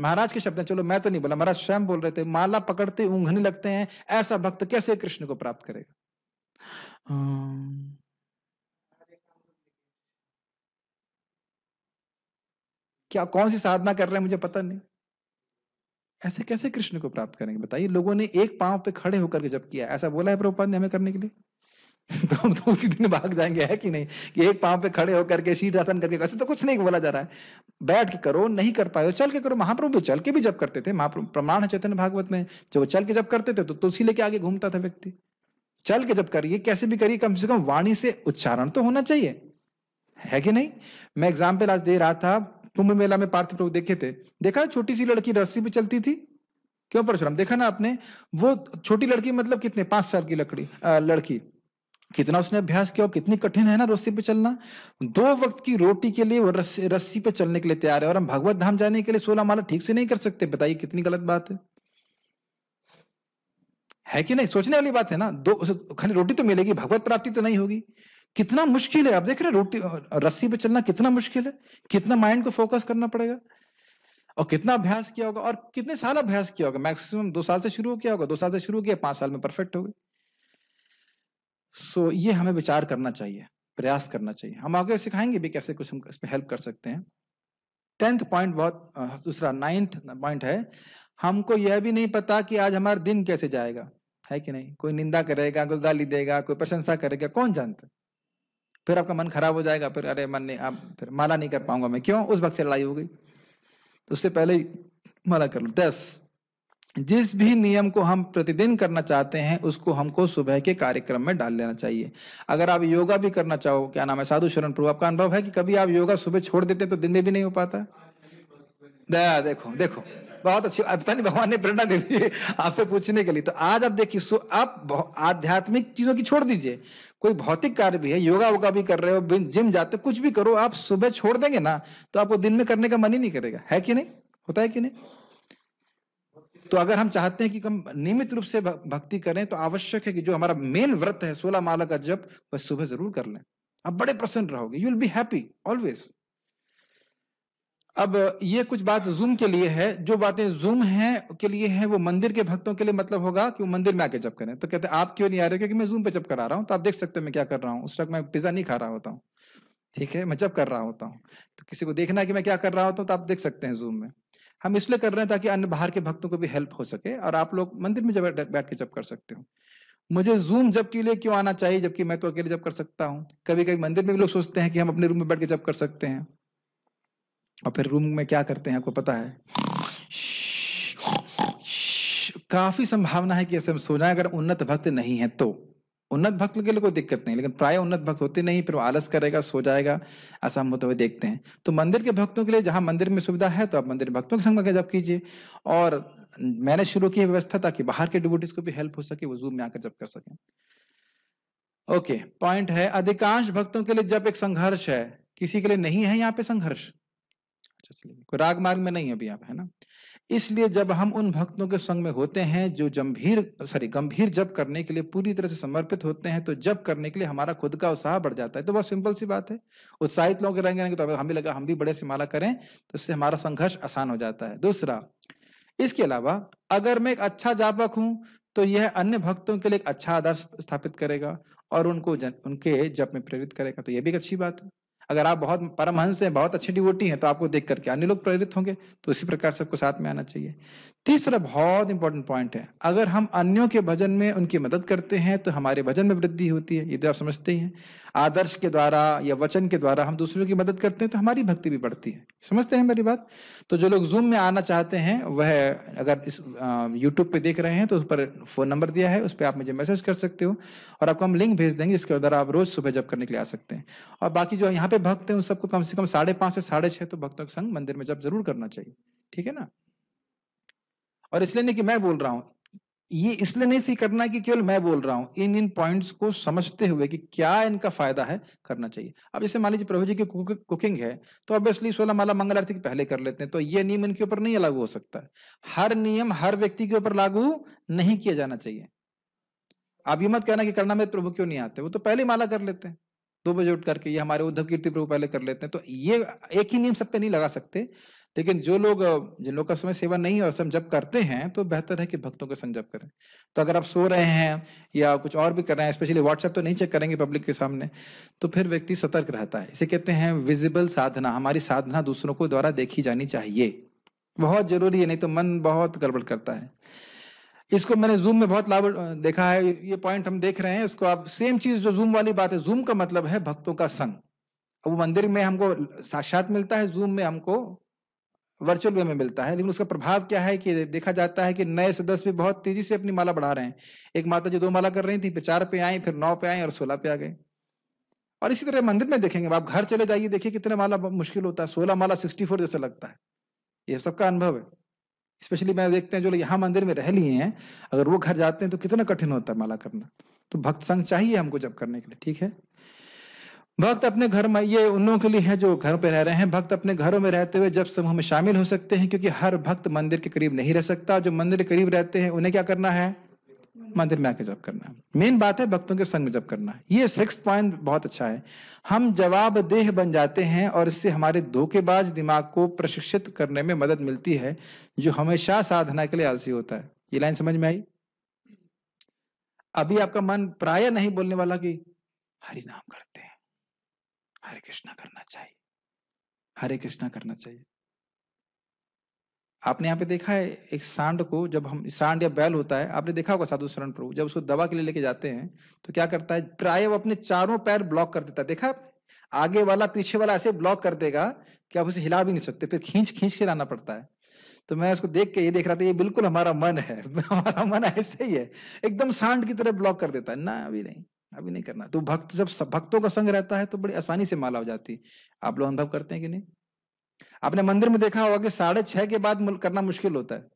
महाराज के शब्द चलो मैं तो नहीं बोला महाराज स्वयं बोल रहे थे माला पकड़ते ऊंघने लगते हैं ऐसा भक्त कैसे कृष्ण को प्राप्त करेगा क्या कौन सी साधना कर रहे हैं मुझे पता नहीं ऐसे कैसे कृष्ण को प्राप्त करेंगे बताइए लोगों ने एक पांव पे खड़े होकर के जब किया ऐसा बोला है प्रभुपाद ने हमें करने के लिए तो हम तो उसी दिन भाग जाएंगे है कि नहीं कि एक पांव पे खड़े होकर के शीट आसन करके ऐसे तो कुछ नहीं बोला जा रहा है बैठ के करो नहीं कर पाए चल के करो महाप्रभु चल के भी जब करते थे महाप्रभु प्रमाण है चैतन्य भागवत में जब चल के जब करते थे तो तुलसी लेके आगे घूमता था व्यक्ति चल के जब करिए कैसे भी करिए कम से कम वाणी से उच्चारण तो होना चाहिए है कि नहीं मैं एग्जाम्पल आज दे रहा था कुंभ मेला में पार्थिव लोग देखे थे देखा छोटी सी लड़की रस्सी पे चलती थी क्यों परशुराम देखा ना आपने वो छोटी लड़की मतलब कितने पांच साल की लकड़ी लड़की कितना उसने अभ्यास किया कितनी कठिन है ना रस्सी पे चलना दो वक्त की रोटी के लिए वो रस्सी रस्सी पे चलने के लिए तैयार है और हम भगवत धाम जाने के लिए सोलह माला ठीक से नहीं कर सकते बताइए कितनी गलत बात है है कि नहीं सोचने वाली बात है ना दो खाली रोटी तो मिलेगी भगवत प्राप्ति तो नहीं होगी कितना मुश्किल है आप देख रहे रोटी रस्सी पे चलना कितना मुश्किल है कितना माइंड को फोकस करना पड़ेगा और कितना अभ्यास किया होगा और कितने साल अभ्यास किया होगा मैक्सिमम दो साल से शुरू किया होगा दो साल से शुरू किया पांच साल में परफेक्ट हो गए सो ये हमें विचार करना चाहिए प्रयास करना चाहिए हम आगे सिखाएंगे भी कैसे कुछ हम इस पर हेल्प कर सकते हैं टेंथ पॉइंट बहुत दूसरा नाइन्थ पॉइंट है हमको यह भी नहीं पता कि आज हमारा दिन कैसे जाएगा है कि नहीं कोई निंदा करेगा कोई गाली देगा कोई प्रशंसा करेगा कौन जानता फिर आपका मन खराब हो जाएगा फिर अरे मन नहीं आप फिर माला नहीं कर पाऊंगा मैं क्यों उस वक्त से लड़ाई हो गई तो उससे पहले ही माला कर लो दस जिस भी नियम को हम प्रतिदिन करना चाहते हैं उसको हमको सुबह के कार्यक्रम में डाल लेना चाहिए अगर आप योगा भी करना चाहो क्या नाम है साधु शरण प्रभु आपका अनुभव है कि कभी आप योगा सुबह छोड़ देते तो दिन में भी नहीं हो पाता दया देखो देखो बहुत अच्छी पता नहीं भगवान ने प्रेरणा दे दी आपसे पूछने के लिए तो आज आप देखिए सो आप आध्यात्मिक चीजों की छोड़ दीजिए कोई भौतिक कार्य भी है योगा वोगा भी कर रहे हो जिम जाते हो कुछ भी करो आप सुबह छोड़ देंगे ना तो आपको दिन में करने का मन ही नहीं करेगा है कि नहीं होता है कि नहीं तो अगर हम चाहते हैं कि हम नियमित रूप से भक्ति करें तो आवश्यक है कि जो हमारा मेन व्रत है सोलह माला का जब वह सुबह जरूर कर लें आप बड़े प्रसन्न रहोगे you will be happy always अब ये कुछ बात जूम के लिए है जो बातें जूम है के लिए है वो मंदिर के भक्तों के लिए मतलब होगा कि वो मंदिर में आके जब करें तो कहते हैं आप क्यों नहीं आ रहे क्योंकि मैं जूम पे जब करा रहा हूँ तो आप देख सकते हो मैं क्या कर रहा हूँ उस वक्त मैं पिज्जा नहीं खा रहा होता हूँ ठीक है मैं जब कर रहा होता हूँ तो किसी को देखना है कि मैं क्या कर रहा होता हूँ तो आप देख सकते हैं जूम में हम इसलिए कर रहे हैं ताकि अन्य बाहर के भक्तों को भी हेल्प हो सके और आप लोग मंदिर में जब बैठ के जब कर सकते हो मुझे जूम जब के लिए क्यों आना चाहिए जबकि मैं तो अकेले जब कर सकता हूँ कभी कभी मंदिर में भी लोग सोचते हैं कि हम अपने रूम में बैठ के जब कर सकते हैं और फिर रूम में क्या करते हैं आपको पता है काफी संभावना है कि ऐसे हम सो जाए अगर उन्नत भक्त नहीं है तो उन्नत भक्त के लिए कोई दिक्कत नहीं लेकिन प्राय उन्नत भक्त होते नहीं फिर वो आलस करेगा सो जाएगा ऐसा हम होते हुए देखते हैं तो मंदिर के भक्तों के लिए जहां मंदिर में सुविधा है तो आप मंदिर भक्तों के संग में जब कीजिए और मैंने शुरू की व्यवस्था ताकि बाहर के डिबोटीज को भी हेल्प हो सके वो जूम में आकर जब कर सके ओके पॉइंट है अधिकांश भक्तों के लिए जब एक संघर्ष है किसी के लिए नहीं है यहाँ पे संघर्ष चलेंगे कोई राग मार्ग में नहीं अभी आप है ना इसलिए जब हम उन भक्तों के संग में होते हैं जो गंभीर सॉरी गंभीर जप करने के लिए पूरी तरह से समर्पित होते हैं तो जप करने के लिए हमारा खुद का उत्साह बढ़ जाता है तो बहुत सिंपल सी बात है उत्साहित लोग रहेंगे रहेंगे तो हमें लगा हम भी बड़े से माला करें तो इससे हमारा संघर्ष आसान हो जाता है दूसरा इसके अलावा अगर मैं एक अच्छा जापक हूं तो यह अन्य भक्तों के लिए एक अच्छा आदर्श स्थापित करेगा और उनको जन, उनके जप में प्रेरित करेगा तो यह भी एक अच्छी बात है अगर आप बहुत परमहंस हैं बहुत अच्छे डिवोटी हैं तो आपको देख करके अन्य लोग प्रेरित होंगे तो इसी प्रकार सबको साथ में आना चाहिए तीसरा बहुत इंपॉर्टेंट पॉइंट है अगर हम अन्यों के भजन में उनकी मदद करते हैं तो हमारे भजन में वृद्धि होती है ये तो आप समझते ही हैं आदर्श के द्वारा या वचन के द्वारा हम दूसरों की मदद करते हैं तो हमारी भक्ति भी बढ़ती है समझते हैं मेरी बात तो जो लोग जूम में आना चाहते हैं वह अगर इस यूट्यूब पे देख रहे हैं तो उस पर फोन नंबर दिया है उस पर आप मुझे मैसेज कर सकते हो और आपको हम लिंक भेज देंगे इसके द्वारा आप रोज सुबह जब करने के लिए आ सकते हैं और बाकी जो यहाँ पे भक्त हैं उन सबको कम से कम साढ़े से साढ़े तो भक्तों के संग मंदिर में जब जरूर करना चाहिए ठीक है ना और इसलिए नहीं कि मैं बोल रहा हूं ये इसलिए नहीं सी करना कि केवल मैं बोल रहा हूं इन इन पॉइंट्स को समझते हुए कि क्या इनका फायदा है करना चाहिए अब इसे मान लीजिए प्रभु जी की कुकिंग है तो ऑब्वियसली सोलह माला मंगल आरती पहले कर लेते हैं तो ये नियम इनके ऊपर नहीं लागू हो सकता है हर नियम हर व्यक्ति के ऊपर लागू नहीं किया जाना चाहिए आप ये मत कहना कि करना में प्रभु क्यों नहीं आते वो तो पहले माला कर लेते हैं दो बजे उठ करके ये हमारे उद्धव कीर्ति प्रभु पहले कर लेते हैं तो ये एक ही नियम सब पे नहीं लगा सकते लेकिन जो लोग जिन लोग का समय सेवा नहीं और जब करते हैं तो बेहतर है कि भक्तों का संजप करें तो अगर आप सो रहे हैं या कुछ और भी कर रहे हैं स्पेशली व्हाट्सएप तो नहीं चेक करेंगे पब्लिक के सामने तो फिर व्यक्ति सतर्क रहता है इसे कहते हैं विजिबल साधना हमारी साधना दूसरों को द्वारा देखी जानी चाहिए बहुत जरूरी है नहीं तो मन बहुत गड़बड़ करता है इसको मैंने जूम में बहुत लाभ देखा है ये पॉइंट हम देख रहे हैं इसको आप सेम चीज जो जूम वाली बात है जूम का मतलब है भक्तों का संग अब मंदिर में हमको साक्षात मिलता है जूम में हमको वर्चुअल वे में मिलता है लेकिन उसका प्रभाव क्या है कि देखा जाता है कि नए सदस्य भी बहुत तेजी से अपनी माला बढ़ा रहे हैं एक माता जी दो माला कर रही थी फिर चार पे आए फिर नौ पे आए और सोलह पे आ गए और इसी तरह मंदिर में देखेंगे आप घर चले जाइए देखिए कितने माला मुश्किल होता है सोलह माला सिक्सटी फोर जैसा लगता है ये सबका अनुभव है स्पेशली मैं देखते हैं जो लोग यहाँ मंदिर में रह लिए हैं अगर वो घर जाते हैं तो कितना कठिन होता है माला करना तो भक्त संग चाहिए हमको जब करने के लिए ठीक है भक्त अपने घर में ये उन लोगों के लिए है जो घर पर रह रहे हैं भक्त अपने घरों में रहते हुए जब समूह में शामिल हो सकते हैं क्योंकि हर भक्त मंदिर के करीब नहीं रह सकता जो मंदिर के करीब रहते हैं उन्हें क्या करना है मंदिर में आके जब करना है मेन बात है भक्तों के संग में जब करना ये सिक्स पॉइंट बहुत अच्छा है हम जवाब देह बन जाते हैं और इससे हमारे धोखेबाज दिमाग को प्रशिक्षित करने में मदद मिलती है जो हमेशा साधना के लिए आलसी होता है ये लाइन समझ में आई अभी आपका मन प्राय नहीं बोलने वाला कि हरि नाम करते हैं हरे कृष्णा करना चाहिए हरे कृष्णा करना चाहिए आपने यहाँ पे देखा है एक सांड को जब हम सांड या बैल होता है आपने देखा होगा साधु शरण प्रभु जब उसको दवा के लिए लेके जाते हैं तो क्या करता है प्राय वो अपने चारों पैर ब्लॉक कर देता है देखा आगे वाला पीछे वाला ऐसे ब्लॉक कर देगा कि आप उसे हिला भी नहीं सकते फिर खींच खींच के लाना पड़ता है तो मैं उसको देख के ये देख रहा था ये बिल्कुल हमारा मन है हमारा मन ऐसे ही है एकदम सांड की तरह ब्लॉक कर देता है ना अभी नहीं अभी नहीं करना तो भक्त जब भक्तों का संग रहता है तो बड़ी आसानी से माला हो जाती है आप लोग अनुभव करते हैं कि नहीं आपने मंदिर में देखा होगा कि साढ़े छह के बाद करना मुश्किल होता है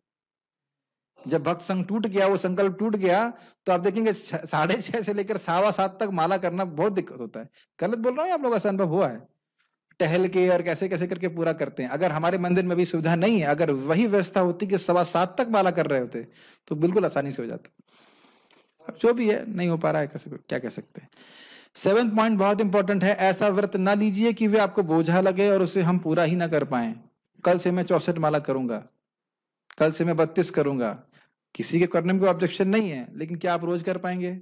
जब भक्त संग टूट गया वो संकल्प टूट गया तो आप देखेंगे साढ़े छह से लेकर सावा सात तक माला करना बहुत दिक्कत होता है गलत बोल रहा हूँ आप लोग ऐसा अनुभव हुआ है टहल के और कैसे कैसे करके पूरा करते हैं अगर हमारे मंदिर में भी सुविधा नहीं है अगर वही व्यवस्था होती कि सवा सात तक माला कर रहे होते तो बिल्कुल आसानी से हो जाता अब जो भी है नहीं हो पा रहा है कैसे क्या कह सकते हैं सेवेंथ पॉइंट बहुत इंपॉर्टेंट है ऐसा व्रत ना लीजिए कि वे आपको बोझा लगे और उसे हम पूरा ही ना कर पाए कल से मैं चौसठ माला करूंगा कल से मैं बत्तीस करूंगा किसी के करने में कोई ऑब्जेक्शन नहीं है लेकिन क्या आप रोज कर पाएंगे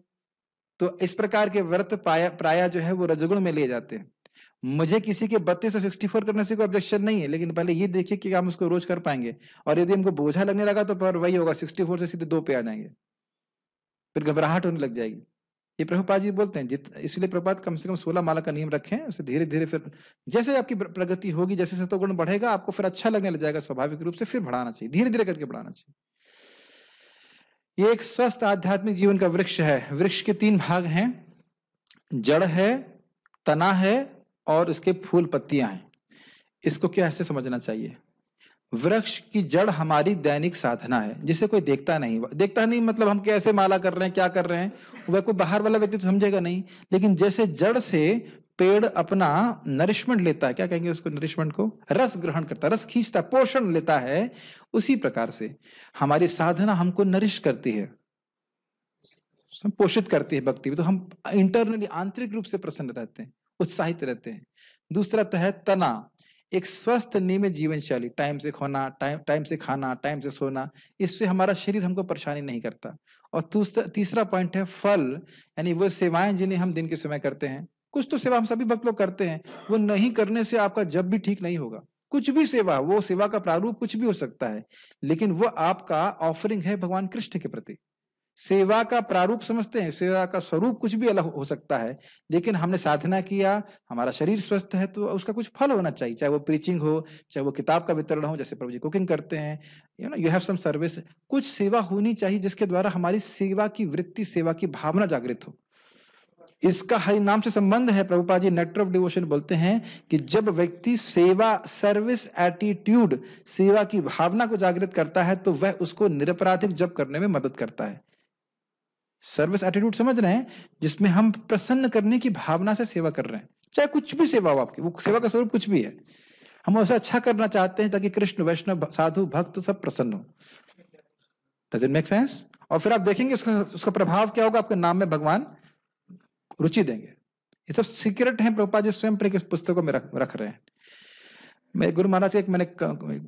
तो इस प्रकार के व्रत प्राय जो है वो रजगुण में ले जाते हैं मुझे किसी के बत्तीस और सिक्सटी फोर करने से कोई ऑब्जेक्शन नहीं है लेकिन पहले ये देखिए कि हम उसको रोज कर पाएंगे और यदि हमको बोझा लगने लगा तो पर वही होगा सिक्सटी फोर से सीधे दो पे आ जाएंगे फिर घबराहट होने लग जाएगी ये प्रभुपाद जी बोलते हैं जित इसलिए प्रभुपाद कम से कम सोलह माला का नियम रखें उसे धीरे धीरे फिर जैसे आपकी प्रगति होगी जैसे जैसे तो गुण बढ़ेगा आपको फिर अच्छा लगने लग जाएगा स्वाभाविक रूप से फिर बढ़ाना चाहिए धीरे धीरे करके बढ़ाना चाहिए ये एक स्वस्थ आध्यात्मिक जीवन का वृक्ष है वृक्ष के तीन भाग हैं जड़ है तना है और उसके फूल पत्तियां हैं इसको क्या ऐसे समझना चाहिए वृक्ष की जड़ हमारी दैनिक साधना है जिसे कोई देखता नहीं देखता नहीं मतलब हम कैसे माला कर रहे हैं क्या कर रहे हैं वह कोई बाहर वाला व्यक्ति तो समझेगा नहीं लेकिन जैसे जड़ से पेड़ अपना नरिशमेंट लेता है क्या कहेंगे उसको नरिशमेंट को रस ग्रहण करता है रस खींचता पोषण लेता है उसी प्रकार से हमारी साधना हमको नरिश करती है पोषित करती है भक्ति तो हम इंटरनली आंतरिक रूप से प्रसन्न रहते हैं उत्साहित रहते हैं दूसरा तह तना एक स्वस्थ नियमित जीवन शैली टाइम से खोना टाइम टाइम से खाना टाइम से सोना इससे हमारा शरीर हमको परेशानी नहीं करता और तीसरा पॉइंट है फल यानी वो सेवाएं जिन्हें हम दिन के समय करते हैं कुछ तो सेवा हम सभी वक्त लोग करते हैं वो नहीं करने से आपका जब भी ठीक नहीं होगा कुछ भी सेवा वो सेवा का प्रारूप कुछ भी हो सकता है लेकिन वो आपका ऑफरिंग है भगवान कृष्ण के प्रति सेवा का प्रारूप समझते हैं सेवा का स्वरूप कुछ भी अलग हो सकता है लेकिन हमने साधना किया हमारा शरीर स्वस्थ है तो उसका कुछ फल होना चाहिए चाहे वो प्रीचिंग हो चाहे वो किताब का वितरण हो जैसे प्रभु जी कुकिंग करते हैं you know you have some service कुछ सेवा होनी चाहिए जिसके द्वारा हमारी सेवा की वृत्ति सेवा की भावना जागृत हो इसका हरि नाम से संबंध है Prabhupada ji nectar of devotion बोलते हैं कि जब व्यक्ति सेवा सर्विस एटीट्यूड सेवा की भावना को जागृत करता है तो वह उसको निरपराधिक जब करने में मदद करता है सर्विस एटीट्यूड समझ रहे हैं जिसमें हम प्रसन्न करने की भावना से सेवा कर रहे हैं चाहे कुछ भी सेवा हो आपकी वो सेवा का स्वरूप कुछ भी है हम उसे अच्छा करना चाहते हैं ताकि कृष्ण वैष्णव साधु भक्त सब प्रसन्न हो डज इट मेक सेंस और फिर आप देखेंगे उसका उसका प्रभाव क्या होगा आपके नाम में भगवान रुचि देंगे ये सब सीक्रेट है प्रभुपा जी स्वयं पुस्तकों में रख रख रहे हैं मेरे गुरु महाराज का एक मैंने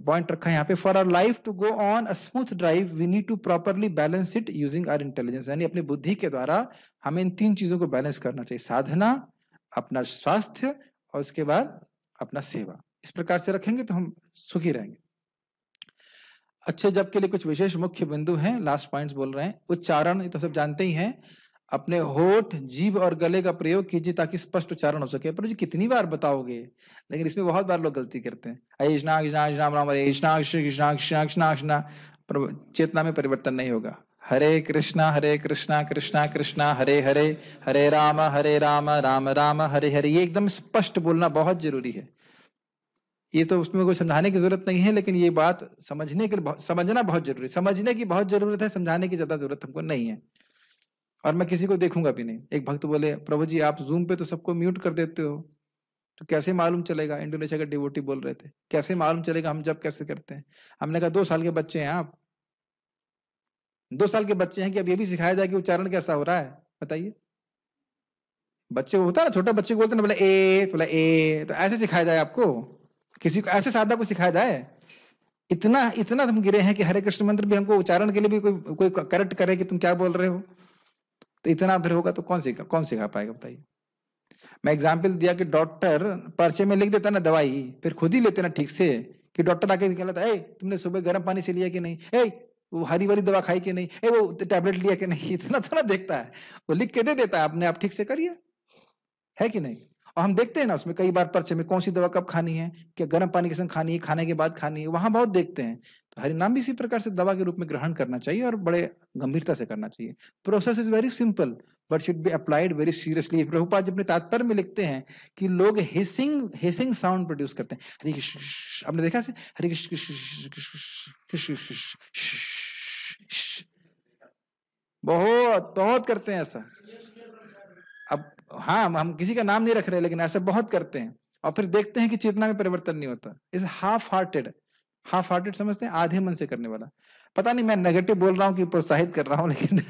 पॉइंट रखा है यहाँ पे for our life to go on a smooth drive we need to properly balance it using our intelligence यानी अपनी बुद्धि के द्वारा हमें इन तीन चीजों को बैलेंस करना चाहिए साधना अपना स्वास्थ्य और उसके बाद अपना सेवा इस प्रकार से रखेंगे तो हम सुखी रहेंगे अच्छे जब के लिए कुछ विशेष मुख्य बिंदु हैं लास्ट पॉइंट्स बोल रहे हैं उच्चारण ये तो सब जानते ही हैं अपने होठ जीभ और गले का प्रयोग कीजिए ताकि स्पष्ट उच्चारण हो सके पर जी कितनी बार बताओगे लेकिन इसमें बहुत बार लोग गलती करते हैं पर चेतना में परिवर्तन नहीं होगा हरे कृष्णा हरे कृष्णा कृष्णा कृष्णा हरे हरे हरे राम हरे राम राम राम हरे हरे ये एकदम स्पष्ट बोलना बहुत जरूरी है ये तो उसमें कोई समझाने की जरूरत नहीं है लेकिन ये बात समझने के समझना बहुत जरूरी समझने की बहुत जरूरत है समझाने की ज्यादा जरूरत हमको नहीं है और मैं किसी को देखूंगा भी नहीं एक भक्त बोले प्रभु जी आप जूम पे तो सबको म्यूट कर देते हो तो कैसे मालूम चलेगा इंडोनेशिया के डिवोटी बोल रहे थे कैसे मालूम चलेगा हम जब कैसे करते हैं हमने कहा दो साल के बच्चे हैं आप दो साल के बच्चे हैं कि अब ये भी सिखाया जाए कि उच्चारण कैसा हो रहा है बताइए बच्चे होता है ना छोटे बच्चे बोलते ना बोले ए बोला ए तो ऐसे सिखाया जाए आपको किसी को ऐसे साधा को सिखाया जाए इतना इतना हम गिरे हैं कि हरे कृष्ण मंत्र भी हमको उच्चारण के लिए भी कोई कोई करेक्ट करे कि तुम क्या बोल रहे हो तो इतना फिर होगा तो कौन सीखा कौन सीखा पाएगा बताइए मैं एग्जाम्पल दिया कि डॉक्टर पर्चे में लिख देता ना दवाई फिर खुद ही लेते ना ठीक से कि डॉक्टर आके कहलाता है तुमने सुबह गर्म पानी से लिया कि नहीं ए वो हरी वाली दवा खाई कि नहीं ए वो टैबलेट लिया कि नहीं इतना थोड़ा तो देखता है वो लिख के दे देता है आपने आप ठीक से करिए है कि नहीं और हम देखते हैं ना उसमें कई बार पर्चे में कौन सी दवा कब खानी है क्या गर्म पानी के संग खानी है खाने के बाद खानी है वहां बहुत देखते हैं तो हरिनाम भी इसी प्रकार से दवा के रूप में ग्रहण करना चाहिए और बड़े गंभीरता से करना चाहिए process is very simple but should be applied very seriously Prabhupada अपने तात्पर्य में लिखते हैं कि लोग हिसिंग हिसिंग साउंड प्रोड्यूस करते हैं हरी आपने देखा से बहुत बहुत करते हैं ऐसा अब हाँ हम किसी का नाम नहीं रख रहे लेकिन ऐसे बहुत करते हैं और फिर देखते हैं कि चेतना में परिवर्तन नहीं होता is half hearted half hearted समझते हैं आधे मन से करने वाला पता नहीं मैं नेगेटिव बोल रहा हूँ कि प्रोत्साहित कर रहा हूँ लेकिन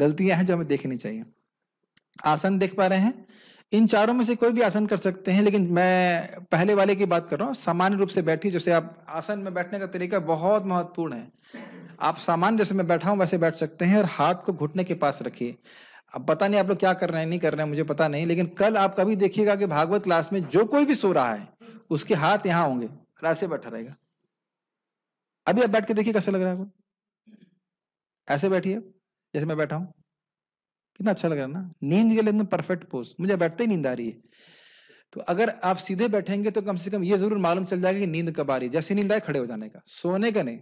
गलतियां हैं जो हमें देखनी चाहिए आसन देख पा रहे हैं इन चारों में से कोई भी आसन कर सकते हैं लेकिन मैं पहले वाले की बात कर रहा हूँ सामान्य रूप से बैठिए जैसे आप आसन में बैठने का तरीका बहुत महत्वपूर्ण है आप सामान्य जैसे मैं बैठा हूँ वैसे बैठ सकते हैं और हाथ को घुटने के पास रखिए अब पता नहीं आप लोग क्या कर रहे हैं नहीं कर रहे हैं मुझे पता नहीं लेकिन कल आप कभी देखिएगा कि भागवत क्लास में जो कोई भी सो रहा है उसके हाथ यहाँ होंगे ऐसे बैठा रहेगा अभी आप बैठ के देखिए कैसा लग रहा है ऐसे बैठिए जैसे मैं बैठा हूं कितना अच्छा लग रहा है ना नींद के लिए एकदम परफेक्ट पोज मुझे बैठते ही नींद आ रही है तो अगर आप सीधे बैठेंगे तो कम से कम ये जरूर मालूम चल जाएगा कि नींद कब आ रही है जैसे नींद आए खड़े हो जाने का सोने का नहीं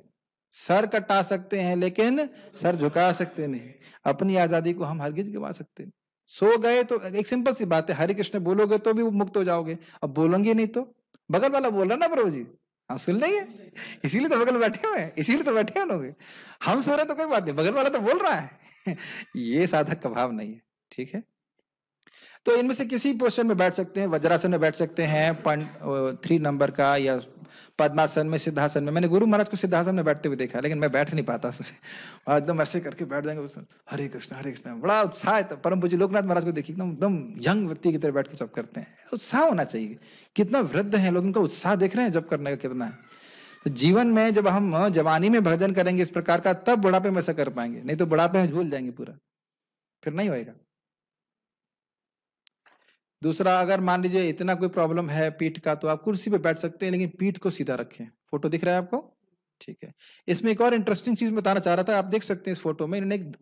सर कटा सकते हैं लेकिन सर झुका सकते नहीं अपनी आजादी को हम हरगिज गवा सकते नहीं सो गए तो एक सिंपल सी बात है हरे कृष्ण बोलोगे तो भी मुक्त हो जाओगे अब बोलोगे नहीं तो बगल वाला बोल रहा ना प्रभु जी हम हाँ, सुन लेंगे इसीलिए तो बगल बैठे हुए हैं इसीलिए तो बैठे लोग हम सो रहे तो कोई बात नहीं बगल वाला तो बोल रहा है ये साधक का भाव नहीं है ठीक है तो इनमें से किसी पोजिशन में बैठ सकते हैं वज्रासन में बैठ सकते हैं थ्री नंबर का या पद्मासन में सिद्धासन में मैंने गुरु महाराज को सिद्धासन में बैठते हुए देखा लेकिन मैं बैठ नहीं पाता एकदम ऐसे करके बैठ जाएंगे हरे कृष्ण हरे कृष्ण बड़ा उत्साह है परम पूज्य लोकनाथ महाराज को देखिए एकदम एकदम यंग व्यक्ति की तरह बैठ के जब करते हैं उत्साह होना चाहिए कितना वृद्ध है लोग उनका उत्साह देख रहे हैं जब करने का कितना है तो जीवन में जब हम जवानी में भजन करेंगे इस प्रकार का तब बुढ़ापे में ऐसा कर पाएंगे नहीं तो बुढ़ापे में भूल जाएंगे पूरा फिर नहीं होएगा दूसरा अगर मान लीजिए इतना कोई प्रॉब्लम है पीठ का तो आप कुर्सी पे बैठ सकते हैं लेकिन पीठ को सीधा रखें फोटो दिख रहा है आपको ठीक है इसमें एक और इंटरेस्टिंग चीज बताना चाह रहा था आप देख सकते हैं इस फोटो में इन्होंने एक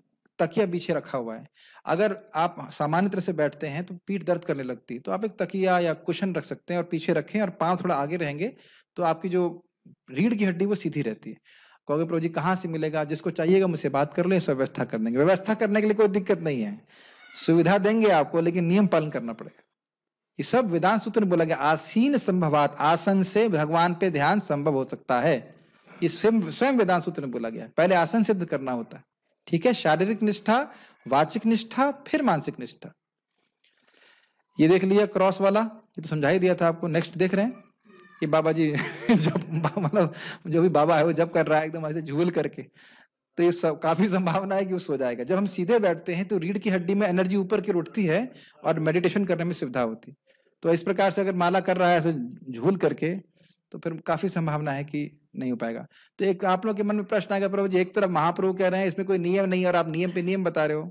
तकिया पीछे रखा हुआ है अगर आप सामान्य तरह से बैठते हैं तो पीठ दर्द करने लगती है तो आप एक तकिया या कुशन रख सकते हैं और पीछे रखें और पांव थोड़ा आगे रहेंगे तो आपकी जो रीढ़ की हड्डी वो सीधी रहती है कहोगे प्रभु जी कहाँ से मिलेगा जिसको चाहिएगा मुझसे बात कर ले सब व्यवस्था कर देंगे व्यवस्था करने के लिए कोई दिक्कत नहीं है सुविधा देंगे आपको लेकिन नियम पालन करना पड़ेगा ये सब वेदांत सूत्र बोला गया आसीन संभवात आसन से भगवान पे ध्यान संभव हो सकता है ये स्वयं स्वयं वेदांत सूत्र में बोला गया पहले आसन सिद्ध करना होता है ठीक है शारीरिक निष्ठा वाचिक निष्ठा फिर मानसिक निष्ठा ये देख लिया क्रॉस वाला ये तो समझा ही दिया था आपको नेक्स्ट देख रहे हैं ये बाबा जी जब मतलब जो भी बाबा है वो जब कर रहा है एकदम ऐसे झूल करके तो ये सब काफी संभावना है कि वो सो जाएगा जब हम सीधे बैठते हैं तो रीढ़ की हड्डी में एनर्जी ऊपर की उठती है और मेडिटेशन करने में सुविधा होती है तो इस प्रकार से अगर माला कर रहा है ऐसे झूल करके तो फिर काफी संभावना है कि नहीं हो पाएगा तो एक आप लोग के मन में प्रश्न आएगा प्रभु जी एक तरफ महाप्रभु कह रहे हैं इसमें कोई नियम नहीं और आप नियम पे नियम बता रहे हो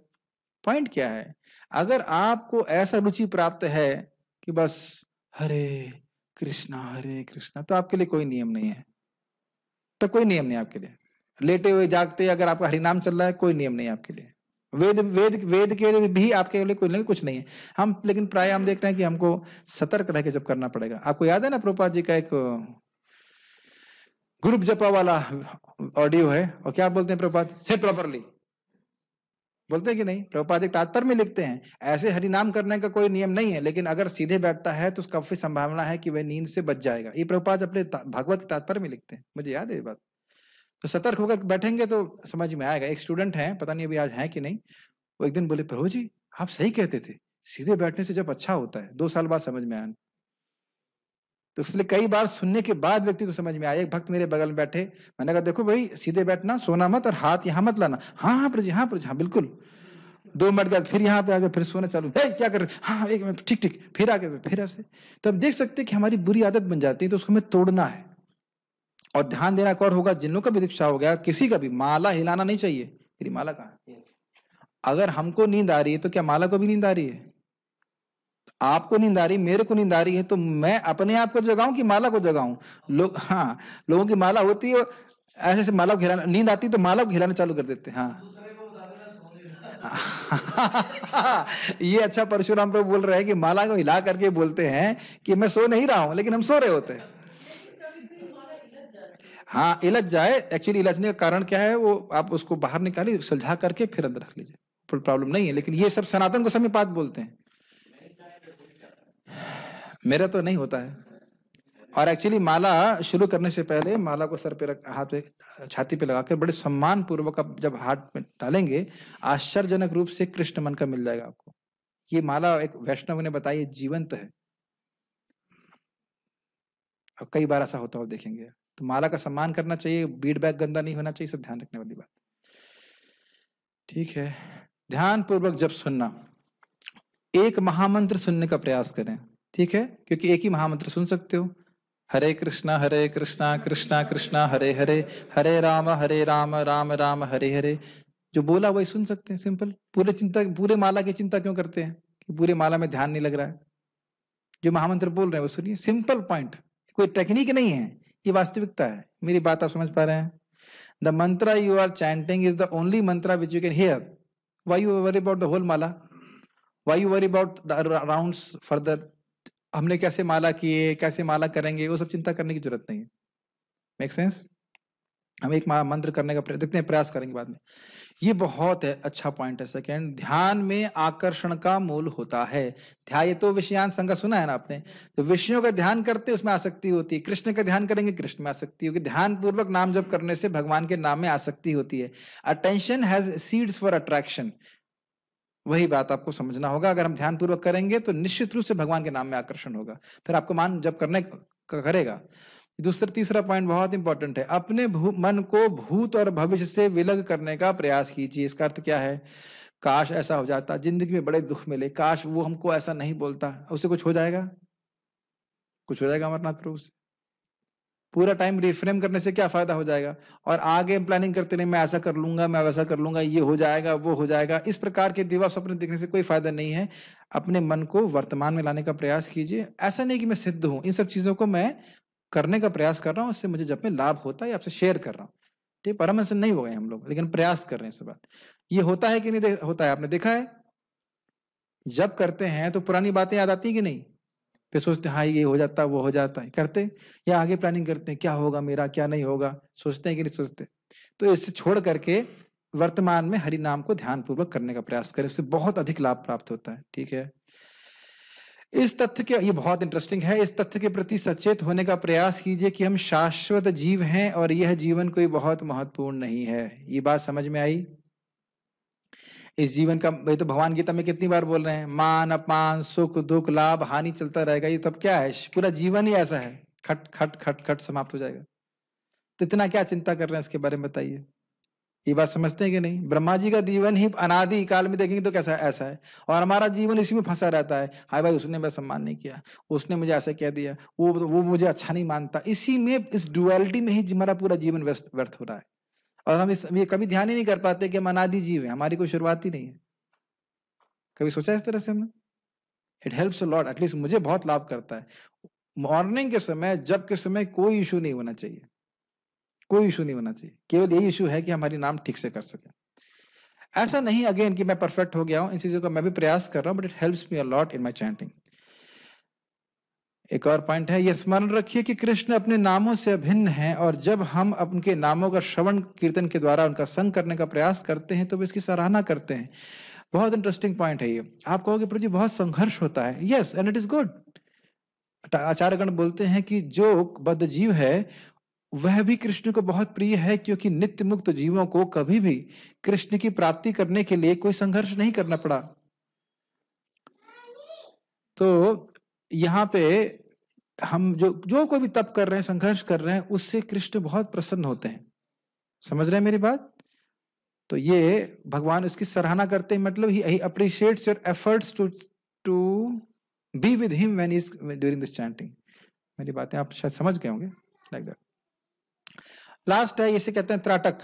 पॉइंट क्या है अगर आपको ऐसा रुचि प्राप्त है कि बस हरे कृष्णा हरे कृष्णा तो आपके लिए कोई नियम नहीं है तो कोई नियम नहीं आपके लिए लेटे हुए जागते अगर आपका हरिनाम चल रहा है कोई नियम नहीं आपके लिए वेद वेद वेद के भी आपके लिए कोई नहीं कुछ नहीं है हम लेकिन प्राय हम देख रहे हैं कि हमको सतर्क रह के जब करना पड़ेगा आपको याद है ना प्रोपा जी का एक ग्रुप जपा वाला ऑडियो है और क्या बोलते हैं प्रपात से प्रॉपरली बोलते हैं कि नहीं प्रभुपाद एक तात्पर्य में लिखते हैं ऐसे हरिनाम करने का कोई नियम नहीं है लेकिन अगर सीधे बैठता है तो उसका काफी संभावना है कि वह नींद से बच जाएगा ये प्रभुपाद अपने भगवत के तात्पर्य में लिखते हैं मुझे याद है ये बात तो सतर्क होकर बैठेंगे तो समझ में आएगा एक स्टूडेंट है पता नहीं अभी आज है कि नहीं वो एक दिन बोले प्रभु जी आप सही कहते थे सीधे बैठने से जब अच्छा होता है दो साल बाद समझ में आया तो इसलिए कई बार सुनने के बाद व्यक्ति को समझ में आया एक भक्त मेरे बगल में बैठे मैंने कहा देखो भाई सीधे बैठना सोना मत और हाथ यहाँ मत लाना हाँ हाँ प्रजी जी हाँ प्रजी जी हाँ बिल्कुल दो मिनट बाद फिर यहाँ पे आगे फिर सोना चालू है क्या कर हाँ, हाँ एक मिनट ठीक ठीक फिर आगे फिर ऐसे तो हम देख सकते कि हमारी बुरी आदत बन जाती है तो उसको हमें तोड़ना है और ध्यान देना कौन होगा जिन्हों का भी दीक्षा हो गया किसी का भी माला हिलाना नहीं चाहिए तेरी माला कहा अगर हमको नींद आ रही है तो क्या माला को भी नींद आ रही है तो आपको नींद आ रही मेरे को नींद आ रही है तो मैं अपने आप को जगाऊं कि माला को जगाऊं लोग हाँ लोगों की माला होती है ऐसे ऐसे माला को खिलाना नींद आती है तो माला को खिलाना चालू कर देते हाँ ये अच्छा परशुराम प्रभु बोल रहे हैं कि माला को हिला करके बोलते हैं कि मैं सो नहीं रहा हूं लेकिन हम सो रहे होते हैं हाँ इलज जाए एक्चुअली इलजने का कारण क्या है वो आप उसको बाहर निकालिए सुलझा करके फिर अंदर रख लीजिए प्रॉब्लम नहीं है लेकिन ये सब सनातन को समय पात बोलते हैं मेरा तो नहीं होता है और एक्चुअली माला शुरू करने से पहले माला को सर पे रख हाथ पे छाती पे लगाकर बड़े सम्मान पूर्वक आप जब हाथ में डालेंगे आश्चर्यजनक रूप से कृष्ण मन का मिल जाएगा आपको ये माला एक वैष्णव ने बताई जीवंत है और कई बार ऐसा होता हो देखेंगे तो माला का सम्मान करना चाहिए बीडबैक गंदा नहीं होना चाहिए सब ध्यान रखने वाली बात ठीक है ध्यान पूर्वक जब सुनना एक महामंत्र सुनने का प्रयास करें ठीक है क्योंकि एक ही महामंत्र सुन सकते हो हरे कृष्णा हरे कृष्णा कृष्णा कृष्णा हरे हरे हरे राम हरे राम राम राम हरे हरे जो बोला वही सुन सकते हैं सिंपल पूरे चिंता पूरे माला की चिंता क्यों करते हैं कि पूरे माला में ध्यान नहीं लग रहा है जो महामंत्र बोल रहे हैं वो सुनिए सिंपल पॉइंट कोई टेक्निक नहीं है ये वास्तविकता है मेरी बात आप समझ पा रहे हैं the mantra you are chanting is the only mantra which you can hear why you worry about the whole mala why you worry about the round further हमने कैसे माला किए कैसे माला करेंगे वो सब चिंता करने की जरूरत नहीं है मेक सेंस हम एक मंत्र करने का देखते हैं प्रयास करेंगे बाद में ये बहुत अच्छा है अच्छा पॉइंट है सेकेंड ध्यान में आकर्षण का मूल होता है ध्याय तो विषयान संघ सुना है ना आपने तो विषयों का ध्यान करते उसमें आसक्ति होती है कृष्ण का ध्यान करेंगे कृष्ण में आसक्ति होगी ध्यान पूर्वक नाम जब करने से भगवान के नाम में आसक्ति होती है attention has seeds for attraction वही बात आपको समझना होगा अगर हम ध्यान पूर्वक करेंगे तो निश्चित रूप से भगवान के नाम में आकर्षण होगा फिर आपको मान जब करने करेगा दूसरा तीसरा पॉइंट बहुत इंपॉर्टेंट है अपने मन को भूत और भविष्य से विलग करने का प्रयास कीजिए इसका अर्थ क्या है काश ऐसा हो जाता जिंदगी में बड़े दुख मिले काश वो हमको ऐसा नहीं बोलता उसे कुछ हो जाएगा कुछ हो जाएगा अमरनाथ प्रभु से पूरा टाइम रिफ्रेम करने से क्या फायदा हो जाएगा और आगे प्लानिंग करते रहे मैं ऐसा कर लूंगा मैं वैसा कर लूंगा ये हो जाएगा वो हो जाएगा इस प्रकार के दिवा सपने देखने से कोई फायदा नहीं है अपने मन को वर्तमान में लाने का प्रयास कीजिए ऐसा नहीं कि मैं सिद्ध हूं इन सब चीजों को मैं करने का प्रयास कर रहा हूँ उससे मुझे जब में लाभ होता है आपसे शेयर कर रहा हूँ ठीक परम से नहीं हो गए हम लोग लेकिन प्रयास कर रहे हैं इस बात ये होता है कि नहीं होता है आपने देखा है जब करते हैं तो पुरानी बातें याद आती कि नहीं फिर सोचते हैं हाँ ये हो जाता वो हो जाता है करते या आगे प्लानिंग करते हैं क्या होगा मेरा क्या नहीं होगा सोचते हैं कि नहीं सोचते तो इससे छोड़ करके वर्तमान में हरि नाम को ध्यान पूर्वक करने का प्रयास करें उससे बहुत अधिक लाभ प्राप्त होता है ठीक है इस तथ्य के ये बहुत इंटरेस्टिंग है इस तथ्य के प्रति सचेत होने का प्रयास कीजिए कि हम शाश्वत जीव हैं और यह जीवन कोई बहुत महत्वपूर्ण नहीं है ये बात समझ में आई इस जीवन का ये तो भगवान गीता में कितनी बार बोल रहे हैं मान अपमान सुख दुख लाभ हानि चलता रहेगा ये सब क्या है पूरा जीवन ही ऐसा है खट खट खट खट समाप्त हो जाएगा तो इतना क्या चिंता कर रहे हैं इसके बारे में बताइए ये बात समझते हैं कि नहीं ब्रह्मा जी का जीवन ही अनादि काल में देखेंगे तो कैसा ऐसा है और हमारा जीवन इसी में फंसा रहता है हाय भाई उसने मेरा सम्मान नहीं किया उसने मुझे ऐसा कह दिया वो वो मुझे अच्छा नहीं मानता इसी में इस डुअलिटी में ही हमारा पूरा जीवन व्यस्त व्यर्थ हो रहा है और हम इस ये कभी ध्यान ही नहीं कर पाते कि हम अनादि जीव है हमारी कोई शुरुआत ही नहीं है कभी सोचा इस तरह से हमने इट हेल्प्स लॉट एटलीस्ट मुझे बहुत लाभ करता है मॉर्निंग के समय जब के समय कोई इशू नहीं होना चाहिए कोई इशू नहीं होना चाहिए केवल यही इशू है कि हमारी नाम ठीक से कर सके ऐसा नहीं अगेन कि मैं परफेक्ट हो गया हूं इन चीजों का मैं भी प्रयास कर रहा हूं but it helps me a lot in my chanting एक और पॉइंट है यह स्मरण रखिए कि कृष्ण अपने नामों से अभिन्न हैं और जब हम अपने नामों का श्रवण कीर्तन के द्वारा उनका संग करने का प्रयास करते हैं तो वे इसकी सराहना करते हैं बहुत इंटरेस्टिंग पॉइंट है ये आप कहोगे प्रभु जी बहुत संघर्ष होता है yes and it is good आचार्यगण बोलते हैं कि जो बद्ध जीव है वह भी कृष्ण को बहुत प्रिय है क्योंकि नित्य मुक्त जीवों को कभी भी कृष्ण की प्राप्ति करने के लिए कोई संघर्ष नहीं करना पड़ा तो यहाँ पे हम जो जो कोई भी तप कर रहे हैं संघर्ष कर रहे हैं उससे कृष्ण बहुत प्रसन्न होते हैं समझ रहे हैं मेरी बात तो ये भगवान उसकी सराहना करते हैं मतलब ही appreciates your efforts to to be with him when is during this chanting मेरी बातें आप शायद समझ गए होंगे लाइक दैट लास्ट है इसे कहते हैं त्राटक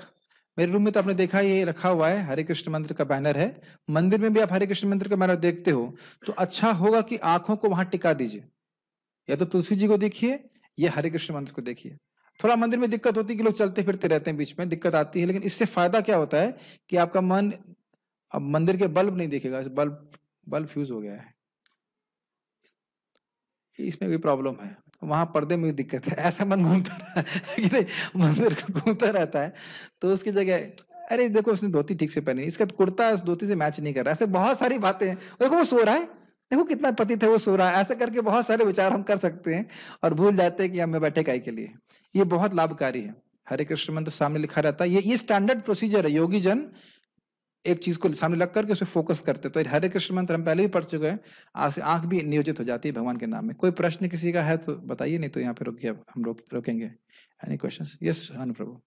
मेरे रूम में तो आपने देखा ये रखा हुआ है हरे कृष्ण मंत्र का बैनर है मंदिर में भी आप हरे कृष्ण मंत्र का बैनर देखते हो तो अच्छा होगा कि आंखों को वहां टिका दीजिए या तो तुलसी जी को देखिए या हरे कृष्ण मंत्र को देखिए थोड़ा मंदिर में दिक्कत होती है कि लोग चलते फिरते रहते हैं बीच में दिक्कत आती है लेकिन इससे फायदा क्या होता है कि आपका मन अब मंदिर के बल्ब नहीं देखेगा बल्ब बल्ब फ्यूज हो गया है इसमें भी प्रॉब्लम है वहां पर्दे में दिक्कत है ऐसा मन घूमता रहा मंदिर घूमता रहता है तो उसकी जगह अरे देखो उसने धोती ठीक से पहनी इसका कुर्ता इस धोती से मैच नहीं कर रहा ऐसे बहुत सारी बातें देखो वो सो रहा है देखो कितना पति थे वो सो रहा है ऐसा करके बहुत सारे विचार हम कर सकते हैं और भूल जाते हैं कि हमें बैठे काय के लिए ये बहुत लाभकारी है हरे कृष्ण मंत्र सामने लिखा रहता है ये ये स्टैंडर्ड प्रोसीजर है योगी जन एक चीज को सामने लग करके उस फोकस करते तो हरे कृष्ण मंत्र हम पहले भी पढ़ चुके हैं आपसे आंख भी नियोजित हो जाती है भगवान के नाम में कोई प्रश्न किसी का है तो बताइए नहीं तो यहाँ पे रुकिए हम रोक रोकेंगे एनी क्वेश्चंस यस अनु प्रभु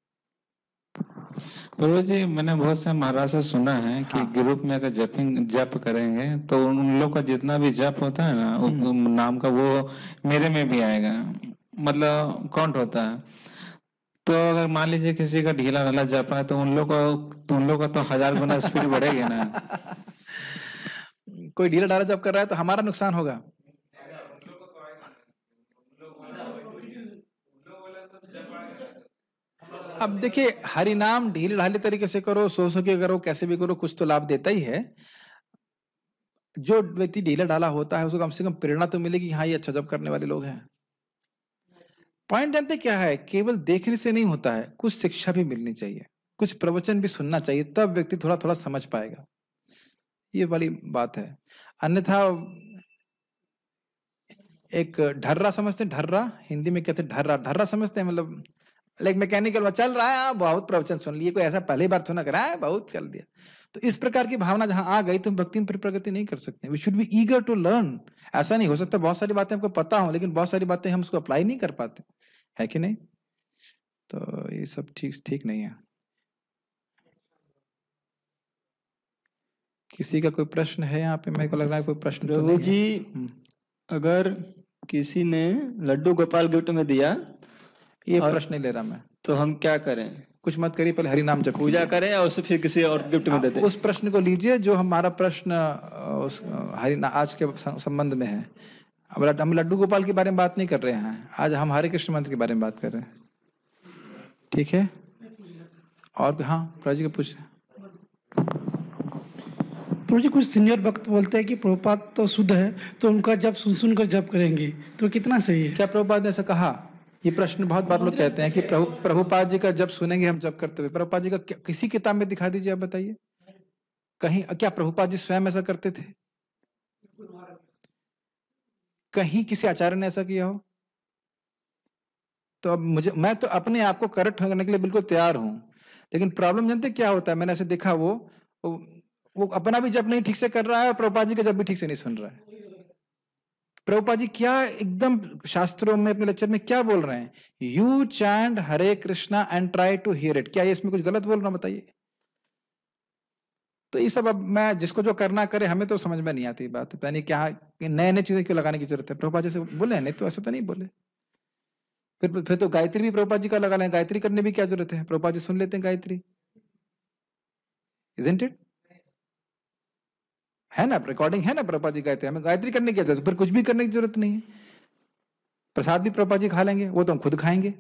प्रभु जी मैंने बहुत से महाराज से सुना है कि हाँ। ग्रुप में अगर जपिंग जप करेंगे तो उन लोग का जितना भी जप होता है ना हम्म। नाम का वो मेरे में भी आएगा मतलब काउंट होता है तो अगर मान लीजिए किसी का ढीला ढाला जा पाए तो उन लोग का उन लोग का तो हजार गुना स्पीड बढ़ेगी ना कोई ढीला ढाला जब कर रहा है तो हमारा नुकसान होगा अब देखिए हरिनाम ढील ढाले तरीके से करो सो सो के करो कैसे भी करो कुछ तो लाभ देता ही है जो व्यक्ति ढीला ढाला होता है उसको कम से कम प्रेरणा तो मिलेगी हाँ ये अच्छा जब करने वाले लोग हैं पॉइंट जानते क्या है केवल देखने से नहीं होता है कुछ शिक्षा भी मिलनी चाहिए कुछ प्रवचन भी सुनना चाहिए तब व्यक्ति थोड़ा थोड़ा समझ पाएगा ये वाली बात है अन्यथा एक ढर्रा समझते हैं ढर्रा हिंदी में कहते हैं ढर्रा ढर्रा समझते हैं मतलब लाइक मैकेनिकल चल रहा है हाँ, बहुत प्रवचन सुन लिए कोई ऐसा पहली बार थोड़ा करा है बहुत चल दिया तो इस प्रकार की भावना जहां आ गई तो भक्ति में प्रगति नहीं कर सकते we should be eager to learn ऐसा नहीं हो सकता बहुत सारी बातें हमको पता हो लेकिन बहुत सारी बातें हम उसको अप्लाई नहीं कर पाते है कि नहीं तो ये सब ठीक ठीक नहीं है किसी का कोई प्रश्न है यहाँ पे मेरे को लग रहा है कोई प्रश्न तो नहीं जी हम्म। अगर किसी ने लड्डू गोपाल गिफ्ट में दिया ये प्रश्न नहीं ले रहा मैं तो हम क्या करें कुछ मत करिए पहले हरि नाम जब पूजा करें और उसे फिर किसी और गिफ्ट में देते उस प्रश्न को लीजिए जो हमारा प्रश्न हरि आज के संबंध में है अब हम लड्डू गोपाल के बारे में बात नहीं कर रहे हैं आज हम हरे कृष्ण मंत्र के बारे में बात कर रहे हैं ठीक है और हाँ प्रजी को पूछ प्रोजी कुछ सीनियर भक्त बोलते हैं कि प्रभुपाद तो शुद्ध है तो उनका जब सुन सुन कर जब करेंगे तो कितना सही है क्या प्रभुपाद ने ऐसा कहा ये प्रश्न बहुत बार लोग कहते हैं कि प्रभु प्रभुपाद जी का जब सुनेंगे हम जब करते हुए प्रभुपाद जी का किसी किताब में दिखा दीजिए आप बताइए कहीं क्या प्रभुपाद जी स्वयं ऐसा करते थे कहीं किसी आचार्य ने ऐसा किया हो तो अब मुझे मैं तो अपने आप को करेक्ट करने के लिए बिल्कुल तैयार हूं लेकिन प्रॉब्लम जानते क्या होता है मैंने ऐसे देखा वो वो अपना भी जब नहीं ठीक से कर रहा है और प्रभुपा जी का जब भी ठीक से नहीं सुन रहा है प्रभुपा जी क्या एकदम शास्त्रों में अपने लेक्चर में क्या बोल रहे हैं you chant Hare Krishna and try to hear it क्या ये इसमें कुछ गलत बोल रहा बताइए तो ये सब अब मैं जिसको जो करना करे हमें तो समझ में नहीं आती बात यानी क्या नए नए चीजें क्यों लगाने की जरूरत है प्रभुपा जैसे बोले नहीं तो ऐसे तो नहीं बोले फिर फिर तो गायत्री भी प्रभुपा जी का लगा लें गायत्री करने भी क्या जरूरत है प्रभुपा जी सुन लेते हैं गायत्री इजेंट इट है ना रिकॉर्डिंग है ना प्रभुपा जी गायत्री हमें गायत्री करने की जरूरत फिर कुछ भी करने की जरूरत नहीं है प्रसाद भी प्रभुपा जी खा लेंगे वो तो हम खुद खाएंगे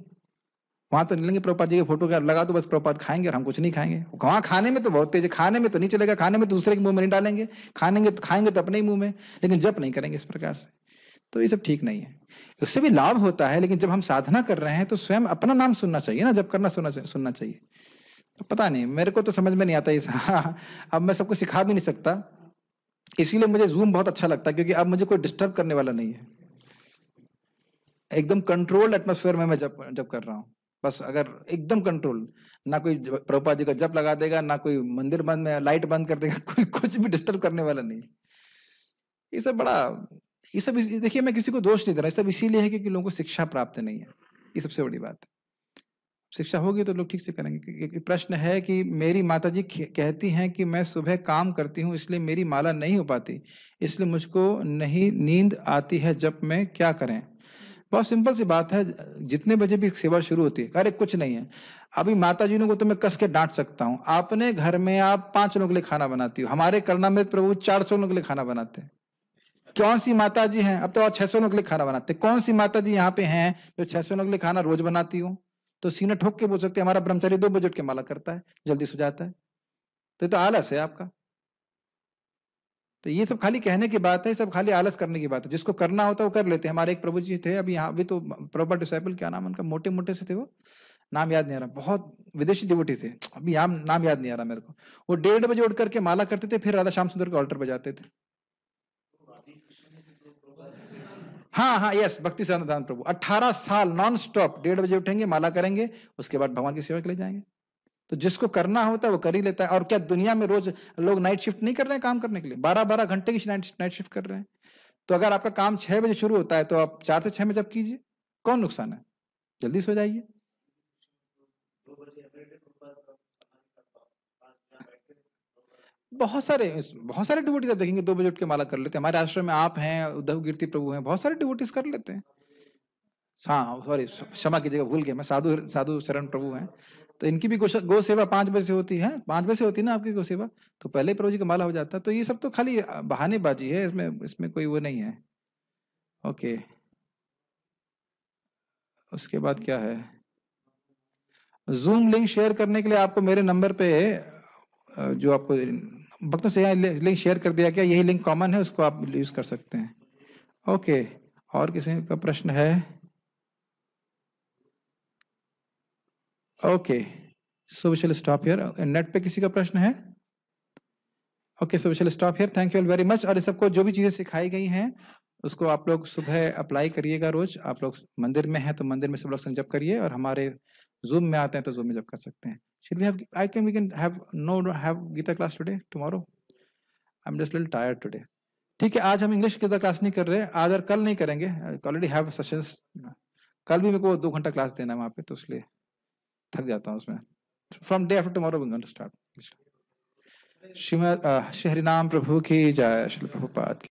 वहां तो लेंगे प्रपात जी के फोटो का लगा तो बस प्रपात खाएंगे और हम कुछ नहीं खाएंगे वहां खाने में तो बहुत तेज खाने में तो नहीं चलेगा खाने में तो दूसरे के मुंह में नहीं डालेंगे खानेंगे तो खाएंगे तो अपने ही मुंह में लेकिन जब नहीं करेंगे इस प्रकार से तो ये सब ठीक नहीं है उससे भी लाभ होता है लेकिन जब हम साधना कर रहे हैं तो स्वयं अपना नाम सुनना चाहिए ना जब करना सुनना सुनना चाहिए तो पता नहीं मेरे को तो समझ में नहीं आता ये हाँ, हाँ, अब मैं सबको सिखा भी नहीं सकता इसीलिए मुझे जूम बहुत अच्छा लगता है क्योंकि अब मुझे कोई डिस्टर्ब करने वाला नहीं है एकदम कंट्रोल्ड एटमोसफेयर में मैं जब जब कर रहा हूँ बस अगर एकदम कंट्रोल ना कोई प्रभुपा जी का जप लगा देगा ना कोई मंदिर बंद में लाइट बंद कर देगा कोई कुछ भी डिस्टर्ब करने वाला नहीं ये सब बड़ा ये सब देखिए मैं किसी को दोष नहीं दे रहा ये सब इसीलिए है क्योंकि लोगों को शिक्षा प्राप्त नहीं है ये सबसे बड़ी बात है शिक्षा होगी तो लोग ठीक से करेंगे प्रश्न है कि मेरी माता जी कहती हैं कि मैं सुबह काम करती हूँ इसलिए मेरी माला नहीं हो पाती इसलिए मुझको नहीं नींद आती है जब मैं क्या करें बहुत सिंपल सी बात है जितने बजे भी सेवा शुरू होती है अरे कुछ नहीं है अभी माता जी को तो मैं कस के डांट सकता हूँ आपने घर में आप पांच लोगों के लिए खाना बनाती हो हमारे करणामृत प्रभु चार सौ लोगों के लिए खाना बनाते हैं कौन सी माता जी है अब तो आप छह सौ लोगों के लिए खाना बनाते हैं कौन सी माता जी यहाँ पे है जो छह सौ लोगों के लिए खाना रोज बनाती हो तो सीने ठोक के बोल सकते हमारा ब्रह्मचारी दो बजट के माला करता है जल्दी सुझाता है तो ये तो आलस है आपका तो ये सब खाली कहने की बात है सब खाली आलस करने की बात है जिसको करना होता है वो कर लेते हैं हमारे एक प्रभु जी थे अभी यहाँ भी तो प्रॉपर डिसाइपल क्या नाम उनका मोटे मोटे से थे वो नाम याद नहीं आ रहा बहुत विदेशी डिवोटी थे अभी यहाँ नाम याद नहीं आ रहा मेरे को वो डेढ़ बजे उठ करके माला करते थे फिर राधा श्याम सुंदर के ऑल्टर बजाते थे हाँ हाँ यस भक्ति सनातन प्रभु अठारह साल नॉन स्टॉप डेढ़ बजे उठेंगे माला करेंगे उसके बाद भगवान की सेवा के लिए जाएंगे तो जिसको करना होता है वो कर ही लेता है और क्या दुनिया में रोज लोग नाइट शिफ्ट नहीं कर रहे हैं काम करने के लिए बारह बारह घंटे की नाइट नाइट शिफ्ट कर रहे हैं तो अगर आपका काम छह बजे शुरू होता है तो आप चार से छह में जब कीजिए कौन नुकसान है जल्दी सो जाइए बहुत सारे बहुत सारे डिवोटीज आप देखेंगे दो बजे उठ के माला कर लेते हैं हमारे आश्रम में आप हैं उद्धव कीर्ति प्रभु हैं बहुत सारे डिवोटीज कर लेते हैं हाँ सॉरी क्षमा कीजिएगा भूल गया मैं साधु साधु शरण प्रभु हैं तो इनकी भी गो सेवा पांच बजे से होती है पांच बजे से होती है ना आपकी गो सेवा तो पहले प्रभु जी का माला हो जाता तो ये सब तो खाली बहानेबाजी है इसमें इसमें कोई वो नहीं है ओके उसके बाद क्या है जूम लिंक शेयर करने के लिए आपको मेरे नंबर पे जो आपको भक्तों से लिंक शेयर कर दिया क्या यही लिंक कॉमन है उसको आप यूज कर सकते हैं ओके और किसी का प्रश्न है okay so we shall stop here net पे किसी का प्रश्न है okay so we shall stop here thank you very much और सबको जो भी चीजें सिखाई गई हैं उसको आप लोग सुबह अप्लाई करिएगा रोज आप लोग मंदिर में हैं तो मंदिर में सब लोग संजप करिए और हमारे जूम में आते हैं तो जूम में जब कर सकते हैं should we have I can we can have no have Gita class today tomorrow I am just little tired today ठीक है आज हम इंग्लिश गीता क्लास नहीं कर रहे आज और कल नहीं करेंगे ऑलरेडी हैव सेशंस कल भी मेरे को दो घंटा क्लास देना है वहाँ पे तो इसलिए थक जाता हूँ उसमें from day after tomorrow we going to start Shrimad शहरी नाम प्रभु की जय श्री प्रभुपाद की